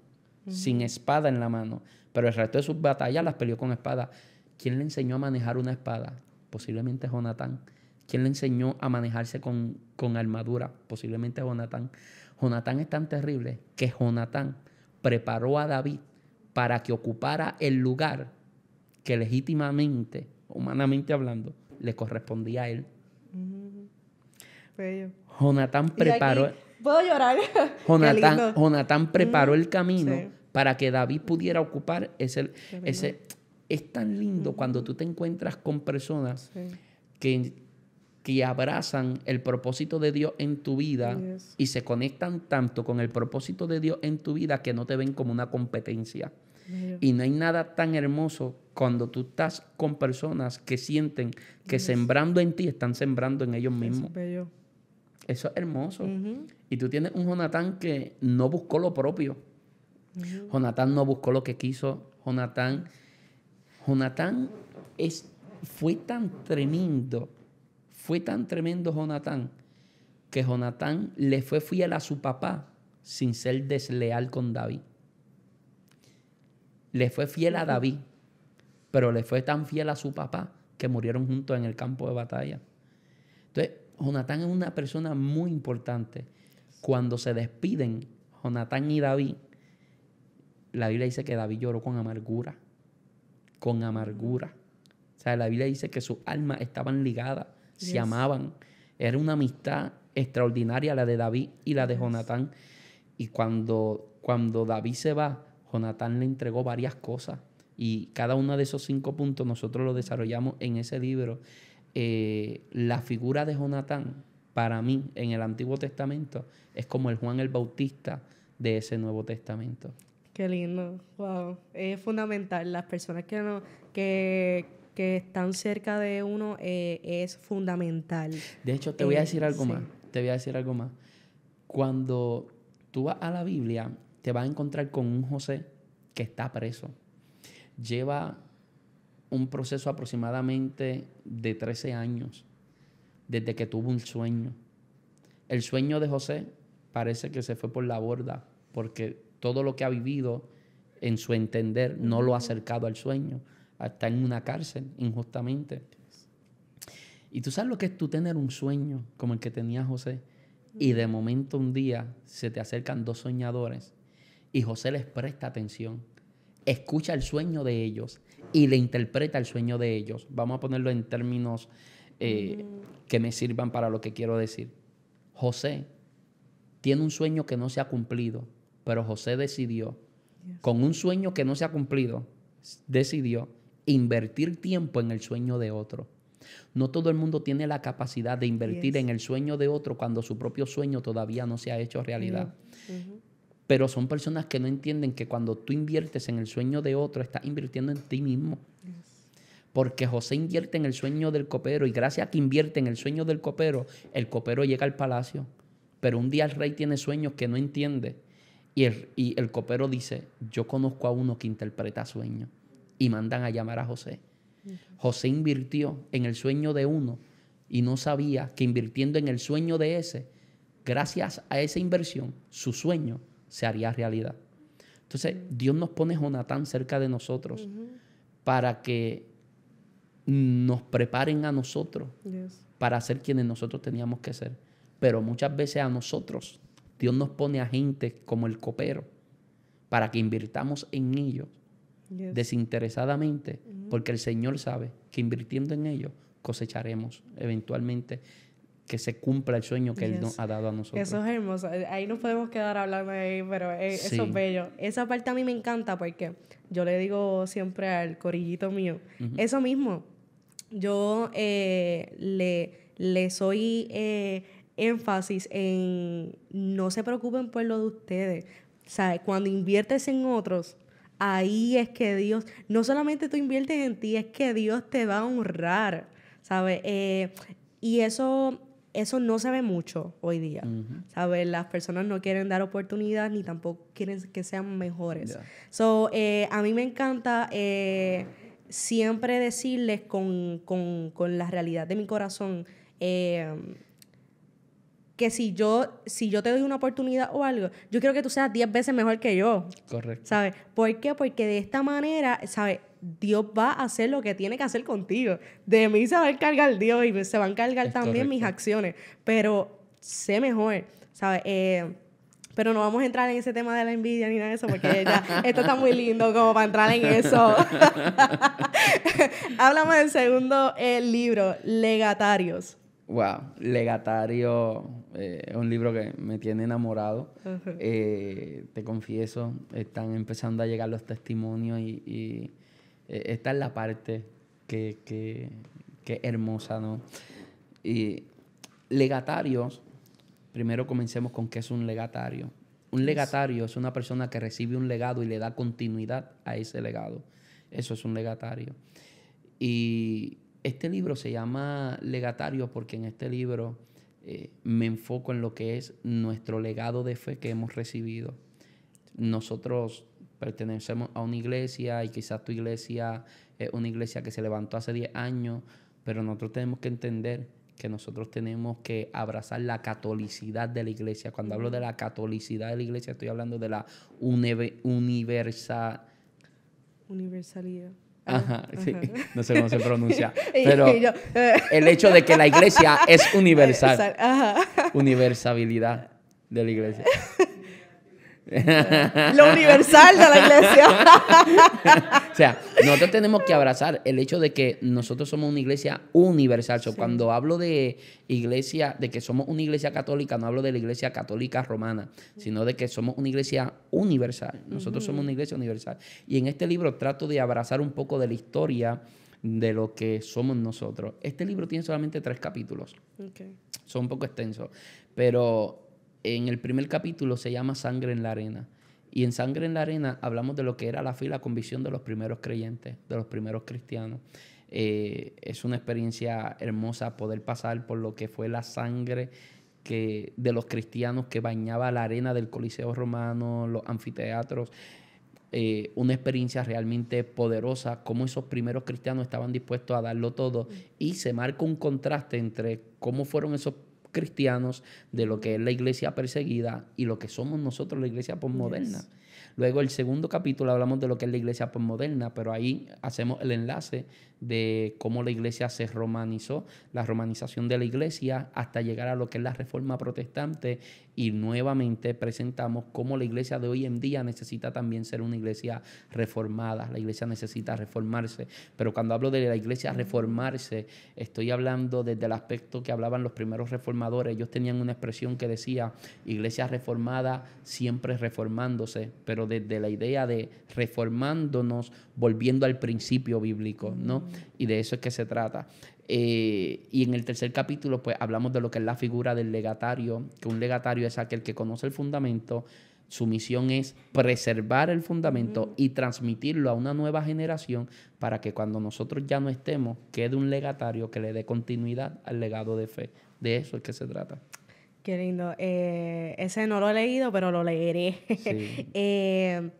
sin espada en la mano, pero el resto de sus batallas las peleó con espada. ¿Quién le enseñó a manejar una espada? posiblemente Jonatán. ¿Quién le enseñó a manejarse con, armadura? Posiblemente Jonatán. Jonatán es tan terrible que Jonatán preparó a David para que ocupara el lugar que legítimamente, humanamente hablando, le correspondía a él. Jonatán preparó. Puedo llorar. [laughs] Jonatán, preparó el camino para que David pudiera ocupar ese, ese, es tan lindo cuando tú te encuentras con personas que, que abrazan el propósito de Dios en tu vida y se conectan tanto con el propósito de Dios en tu vida que no te ven como una competencia. Y no hay nada tan hermoso cuando tú estás con personas que sienten que sembrando en ti están sembrando en ellos mismos. Eso es hermoso. Y tú tienes un Jonatán que no buscó lo propio. Jonatán no buscó lo que quiso. Jonatán Jonatán es, fue tan tremendo, fue tan tremendo Jonatán, que Jonatán le fue fiel a su papá sin ser desleal con David. Le fue fiel a David, pero le fue tan fiel a su papá que murieron juntos en el campo de batalla. Entonces, Jonatán es una persona muy importante. Cuando se despiden, Jonatán y David, la Biblia dice que David lloró con amargura con amargura. O sea, la Biblia dice que sus almas estaban ligadas, se amaban. Era una amistad extraordinaria la de David y la de Jonatán. Y cuando, cuando David se va, Jonatán le entregó varias cosas. Y cada uno de esos cinco puntos nosotros lo desarrollamos en ese libro. Eh, la figura de Jonatán, para mí, en el Antiguo Testamento, es como el Juan el Bautista de ese Nuevo Testamento. Qué lindo, wow. Es fundamental, las personas que, no, que, están cerca de uno eh, es fundamental. De hecho, te voy a eh, decir algo más, te voy a decir algo más. Cuando tú vas a la Biblia, te vas a encontrar con un José que está preso. Lleva un proceso aproximadamente de 13 años desde que tuvo un sueño. El sueño de José parece que se fue por la borda porque todo lo que ha vivido en su entender no lo ha acercado al sueño, ah, está en una cárcel injustamente. Y tú sabes lo que es tú tener un sueño como el que tenía José y de momento un día se te acercan dos soñadores y José les presta atención, escucha el sueño de ellos y le interpreta el sueño de ellos. Vamos a ponerlo en términos eh, que me sirvan para lo que quiero decir. José tiene un sueño que no se ha cumplido pero José decidió, con un sueño que no se ha cumplido, decidió invertir tiempo en el sueño de otro. No todo el mundo tiene la capacidad de invertir en el sueño de otro cuando su propio sueño todavía no se ha hecho realidad. Pero son personas que no entienden que cuando tú inviertes en el sueño de otro, estás invirtiendo en ti mismo. Porque José invierte en el sueño del copero y gracias a que invierte en el sueño del copero, el copero llega al palacio. Pero un día el rey tiene sueños que no entiende y el, copero dice, yo conozco a uno que interpreta sueños. Y mandan a llamar a José. José invirtió en el sueño de uno y no sabía que invirtiendo en el sueño de ese, gracias a esa inversión, su sueño se haría realidad. Entonces, Dios nos pone Jonatán cerca de nosotros para que nos preparen a nosotros para ser quienes nosotros teníamos que ser. Pero muchas veces a nosotros Dios nos pone a gente como el copero para que invirtamos en ellos desinteresadamente, mm-hmm. porque el Señor sabe que invirtiendo en ellos cosecharemos eventualmente que se cumpla el sueño que Él nos ha dado a nosotros. Eso es hermoso. Ahí nos podemos quedar hablando ahí, pero eh, eso es bello. Esa parte a mí me encanta porque yo le digo siempre al corillito mío, eso mismo. Yo eh, le, le soy eh, énfasis en no se preocupen por lo de ustedes. O cuando inviertes en otros, ahí es que Dios, no solamente tú inviertes en ti, es que Dios te va a honrar, ¿sabes? Eh, y eso, eso no se ve mucho hoy día, Las personas no quieren dar oportunidad ni tampoco quieren que sean mejores. So, eh, a mí me encanta eh, siempre decirles con, con, la realidad de mi corazón que si yo, si yo te doy una oportunidad o algo, yo quiero que tú seas 10 veces mejor que yo. Correcto. ¿Sabes? ¿Por qué? Porque de esta manera, ¿sabes? Dios va a hacer lo que tiene que hacer contigo. De mí se va a encargar Dios y se van a encargar también mis acciones. Pero sé mejor, ¿sabes? Eh, pero no vamos a entrar en ese tema de la envidia ni nada de eso, porque [laughs] esto está muy lindo como para entrar en eso. [laughs] [laughs] Hablamos del segundo eh, libro, Legatarios wow, Legatario eh, es un libro que me tiene enamorado. Eh, te confieso, están empezando a llegar los testimonios y, eh, esta es la parte que, que, hermosa, ¿no? Y legatarios, primero comencemos con qué es un legatario. Un legatario es una persona que recibe un legado y le da continuidad a ese legado. Eso es un legatario. Y este libro se llama Legatario porque en este libro eh, me enfoco en lo que es nuestro legado de fe que hemos recibido. Nosotros pertenecemos a una iglesia y quizás tu iglesia es una iglesia que se levantó hace 10 años, pero nosotros tenemos que entender que nosotros tenemos que abrazar la catolicidad de la iglesia. Cuando hablo de la catolicidad de la iglesia, estoy hablando de la universalidad. Ajá, sí, no sé cómo se pronuncia. [laughs] Pero eh. el hecho de que la iglesia es [laughs] universal. Universalidad de la iglesia. [laughs] [laughs] Lo universal de la iglesia. [laughs] o sea, nosotros tenemos que abrazar el hecho de que nosotros somos una iglesia universal. Cuando hablo de iglesia, de que somos una iglesia católica, no hablo de la iglesia católica romana, sino de que somos una iglesia universal. Nosotros somos una iglesia universal. Y en este libro trato de abrazar un poco de la historia de lo que somos nosotros. Este libro tiene solamente tres capítulos. Son un poco extensos, pero en el primer capítulo se llama Sangre en la Arena. Y en Sangre en la Arena hablamos de lo que era la fe la convicción de los primeros creyentes, de los primeros cristianos. Eh, es una experiencia hermosa poder pasar por lo que fue la sangre que, de los cristianos que bañaba la arena del Coliseo Romano, los anfiteatros. Eh, una experiencia realmente poderosa, cómo esos primeros cristianos estaban dispuestos a darlo todo y se marca un contraste entre cómo fueron esos de lo que es la iglesia perseguida y lo que somos nosotros, la iglesia postmoderna. Luego el segundo capítulo hablamos de lo que es la iglesia postmoderna, pero ahí hacemos el enlace de cómo la iglesia se romanizó, la romanización de la iglesia hasta llegar a lo que es la reforma protestante y nuevamente presentamos cómo la iglesia de hoy en día necesita también ser una iglesia reformada, la iglesia necesita reformarse, pero cuando hablo de la iglesia reformarse, estoy hablando desde el aspecto que hablaban los primeros reformadores, ellos tenían una expresión que decía, iglesia reformada siempre reformándose, pero desde la idea de reformándonos, volviendo al principio bíblico, ¿no? Y de eso es que se trata. Eh, y en el tercer capítulo, pues hablamos de lo que es la figura del legatario, que un legatario es aquel que conoce el fundamento, su misión es preservar el fundamento y transmitirlo a una nueva generación para que cuando nosotros ya no estemos, quede un legatario que le dé continuidad al legado de fe. De eso es que se trata. Qué lindo. Eh, ese no lo he leído, pero lo leeré. [laughs] Eh,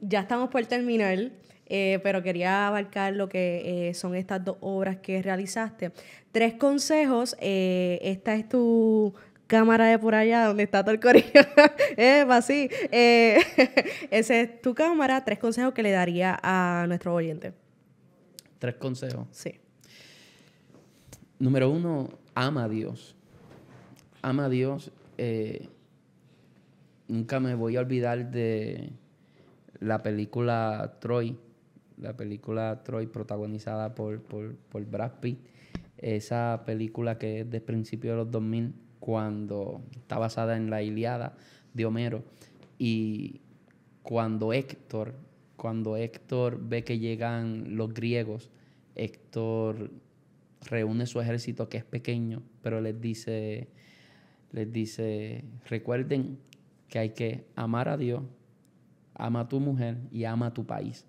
ya estamos por terminar. Eh, pero quería abarcar lo que eh, son estas dos obras que realizaste. Tres consejos, eh, esta es tu cámara de por allá donde está todo el corillo, así, [laughs] [laughs] esa es tu cámara, tres consejos que le daría a nuestro oyente. Tres consejos. Sí. Número uno, ama a Dios. Ama a Dios. nunca me voy a olvidar de la película Troy la película Troy protagonizada por, por, por Brad Pitt. Esa película que es de principio de los 2000 cuando está basada en la Iliada de Homero y cuando Héctor, cuando Héctor ve que llegan los griegos, Héctor reúne su ejército que es pequeño, pero les dice, les dice, recuerden que hay que amar a Dios, ama a tu mujer y ama a tu país.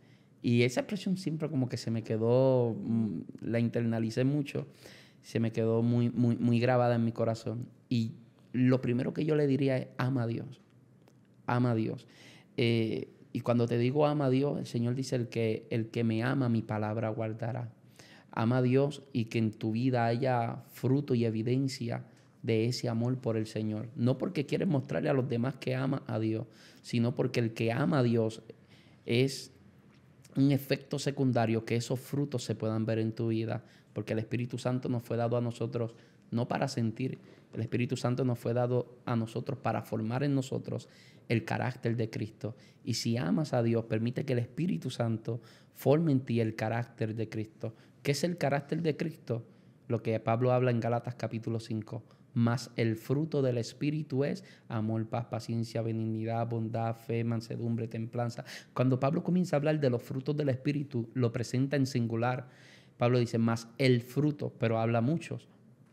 Y esa expresión siempre como que se me quedó, mm, la internalicé mucho, se me quedó muy, muy, muy grabada en mi corazón. Y lo primero que yo le diría es, ama a Dios, ama a Dios. Eh, y cuando te digo ama a Dios, el Señor dice, el que, el que me ama, mi palabra guardará. Ama a Dios y que en tu vida haya fruto y evidencia de ese amor por el Señor. No porque quieres mostrarle a los demás que ama a Dios, sino porque el que ama a Dios es un efecto secundario, que esos frutos se puedan ver en tu vida, porque el Espíritu Santo nos fue dado a nosotros no para sentir, el Espíritu Santo nos fue dado a nosotros para formar en nosotros el carácter de Cristo. Y si amas a Dios, permite que el Espíritu Santo forme en ti el carácter de Cristo. ¿Qué es el carácter de Cristo? Lo que Pablo habla en Galatas capítulo 5 más el fruto del Espíritu es amor, paz, paciencia, benignidad, bondad, fe, mansedumbre, templanza. Cuando Pablo comienza a hablar de los frutos del Espíritu, lo presenta en singular. Pablo dice, más el fruto, pero habla muchos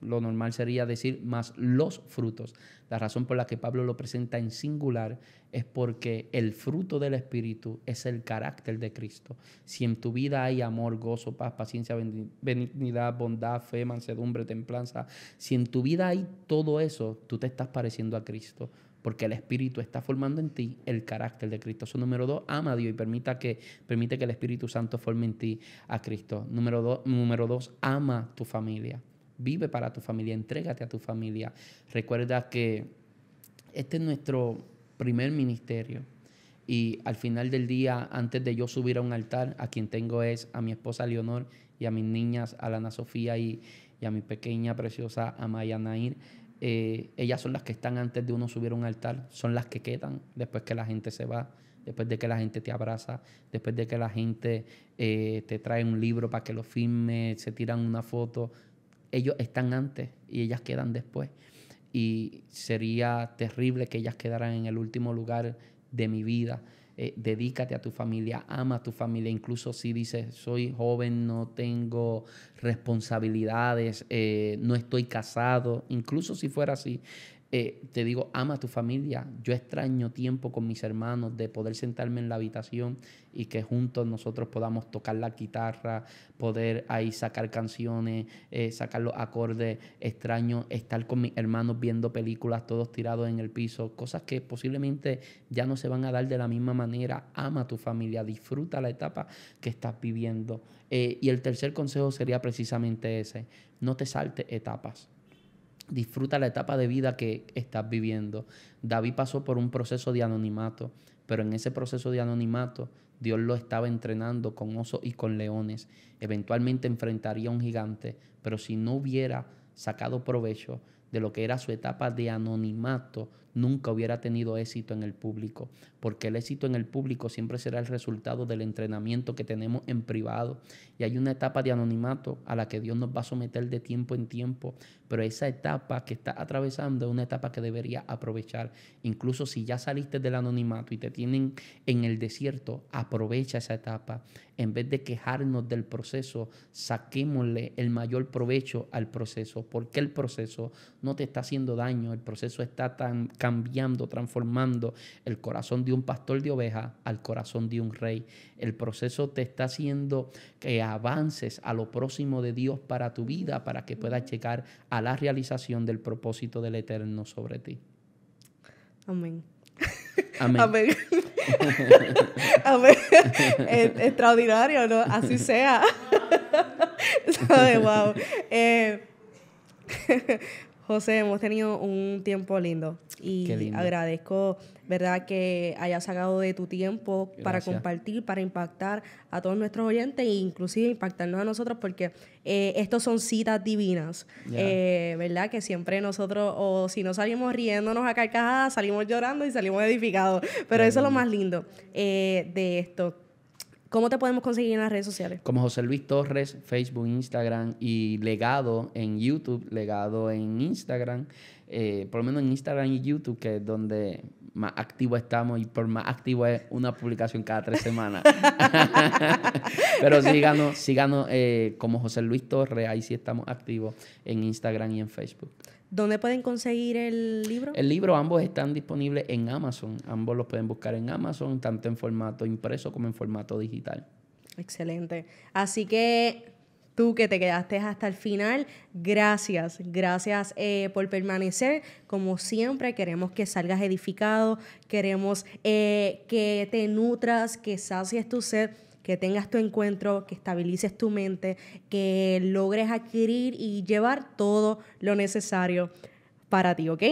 lo normal sería decir más los frutos. La razón por la que Pablo lo presenta en singular es porque el fruto del Espíritu es el carácter de Cristo. Si en tu vida hay amor, gozo, paz, paciencia, benignidad, bondad, fe, mansedumbre, templanza, si en tu vida hay todo eso, tú te estás pareciendo a Cristo porque el Espíritu está formando en ti el carácter de Cristo. Eso número dos, ama a Dios y permita que, permite que el Espíritu Santo forme en ti a Cristo. Número, dos número dos, ama tu familia. Vive para tu familia, entrégate a tu familia. Recuerda que este es nuestro primer ministerio. Y al final del día, antes de yo subir a un altar, a quien tengo es a mi esposa Leonor y a mis niñas, a Ana Sofía y, a mi pequeña preciosa Amaya Nair. Eh, ellas son las que están antes de uno subir a un altar, son las que quedan después que la gente se va, después de que la gente te abraza, después de que la gente eh, te trae un libro para que lo firme, se tiran una foto ellos están antes y ellas quedan después. Y sería terrible que ellas quedaran en el último lugar de mi vida. Eh, dedícate a tu familia, ama a tu familia, incluso si dices, soy joven, no tengo responsabilidades, eh, no estoy casado, incluso si fuera así, eh, te digo, ama a tu familia. Yo extraño tiempo con mis hermanos de poder sentarme en la habitación y que juntos nosotros podamos tocar la guitarra, poder ahí sacar canciones, eh, sacar los acordes. Extraño estar con mis hermanos viendo películas, todos tirados en el piso, cosas que posiblemente ya no se van a dar de la misma manera. Ama a tu familia, disfruta la etapa que estás viviendo. Eh, y el tercer consejo sería precisamente ese, no te saltes etapas Disfruta la etapa de vida que estás viviendo. David pasó por un proceso de anonimato, pero en ese proceso de anonimato Dios lo estaba entrenando con osos y con leones. Eventualmente enfrentaría a un gigante, pero si no hubiera sacado provecho de lo que era su etapa de anonimato, nunca hubiera tenido éxito en el público, porque el éxito en el público siempre será el resultado del entrenamiento que tenemos en privado. Y hay una etapa de anonimato a la que Dios nos va a someter de tiempo en tiempo, pero esa etapa que está atravesando es una etapa que debería aprovechar. Incluso si ya saliste del anonimato y te tienen en el desierto, aprovecha esa etapa. En vez de quejarnos del proceso, saquémosle el mayor provecho al proceso, porque el proceso no te está haciendo daño, el proceso está tan cambiando, transformando el corazón de un pastor de oveja al corazón de un rey. El proceso te está haciendo que avances a lo próximo de Dios para tu vida, para que puedas llegar a la realización del propósito del Eterno sobre ti. Amén. Amén. Amén. [laughs] extraordinario, ¿no? Así sea. [laughs] ¿Sabe? Wow. Eh, [laughs] José, hemos tenido un tiempo lindo y agradezco, ¿verdad?, que hayas sacado de tu tiempo para compartir, para impactar a todos nuestros oyentes e inclusive impactarnos a nosotros porque eh, estos son citas divinas, eh, ¿verdad? Que siempre nosotros, o si no salimos riéndonos a carcajadas, salimos llorando y salimos edificados, pero eso es lo más lindo eh, de esto ¿Cómo te podemos conseguir en las redes sociales? Como José Luis Torres, Facebook, Instagram y legado en YouTube, legado en Instagram, eh, por lo menos en Instagram y YouTube, que es donde más activo estamos y por más activo es una publicación cada tres semanas. [laughs] Pero síganos, síganos eh, como José Luis Torres, ahí sí estamos activos en Instagram y en Facebook. ¿Dónde pueden conseguir el libro? El libro, ambos están disponibles en Amazon. Ambos los pueden buscar en Amazon, tanto en formato impreso como en formato digital. Excelente. Así que tú que te quedaste hasta el final, gracias, gracias eh, por permanecer. Como siempre, queremos que salgas edificado, queremos eh, que te nutras, que sacies tu sed que tengas tu encuentro, que estabilices tu mente, que logres adquirir y llevar todo lo necesario para ti, ¿ok?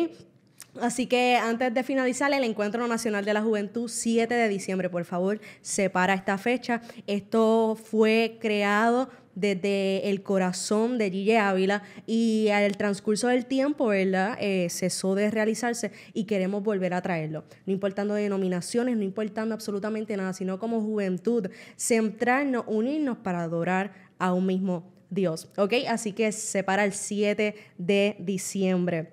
Así que antes de finalizar el Encuentro Nacional de la Juventud, 7 de diciembre, por favor, separa esta fecha. Esto fue creado desde el corazón de Gigi Ávila y al transcurso del tiempo, ¿verdad? Eh, cesó de realizarse y queremos volver a traerlo. No importando denominaciones, no importando absolutamente nada, sino como juventud, centrarnos, unirnos para adorar a un mismo Dios, ¿ok? Así que se para el 7 de diciembre.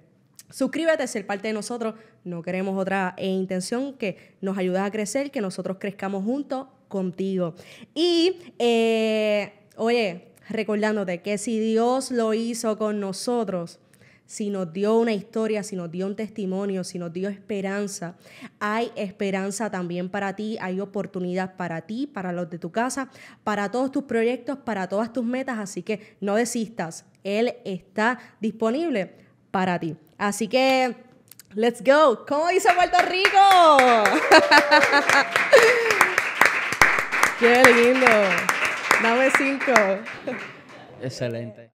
Suscríbete, ser parte de nosotros. No queremos otra e intención que nos ayudes a crecer, que nosotros crezcamos juntos contigo. Y eh, Oye, recordándote que si Dios lo hizo con nosotros, si nos dio una historia, si nos dio un testimonio, si nos dio esperanza, hay esperanza también para ti, hay oportunidad para ti, para los de tu casa, para todos tus proyectos, para todas tus metas, así que no desistas, Él está disponible para ti. Así que, let's go, ¿cómo dice Puerto Rico? [laughs] ¡Qué lindo! 9-5. Excelente.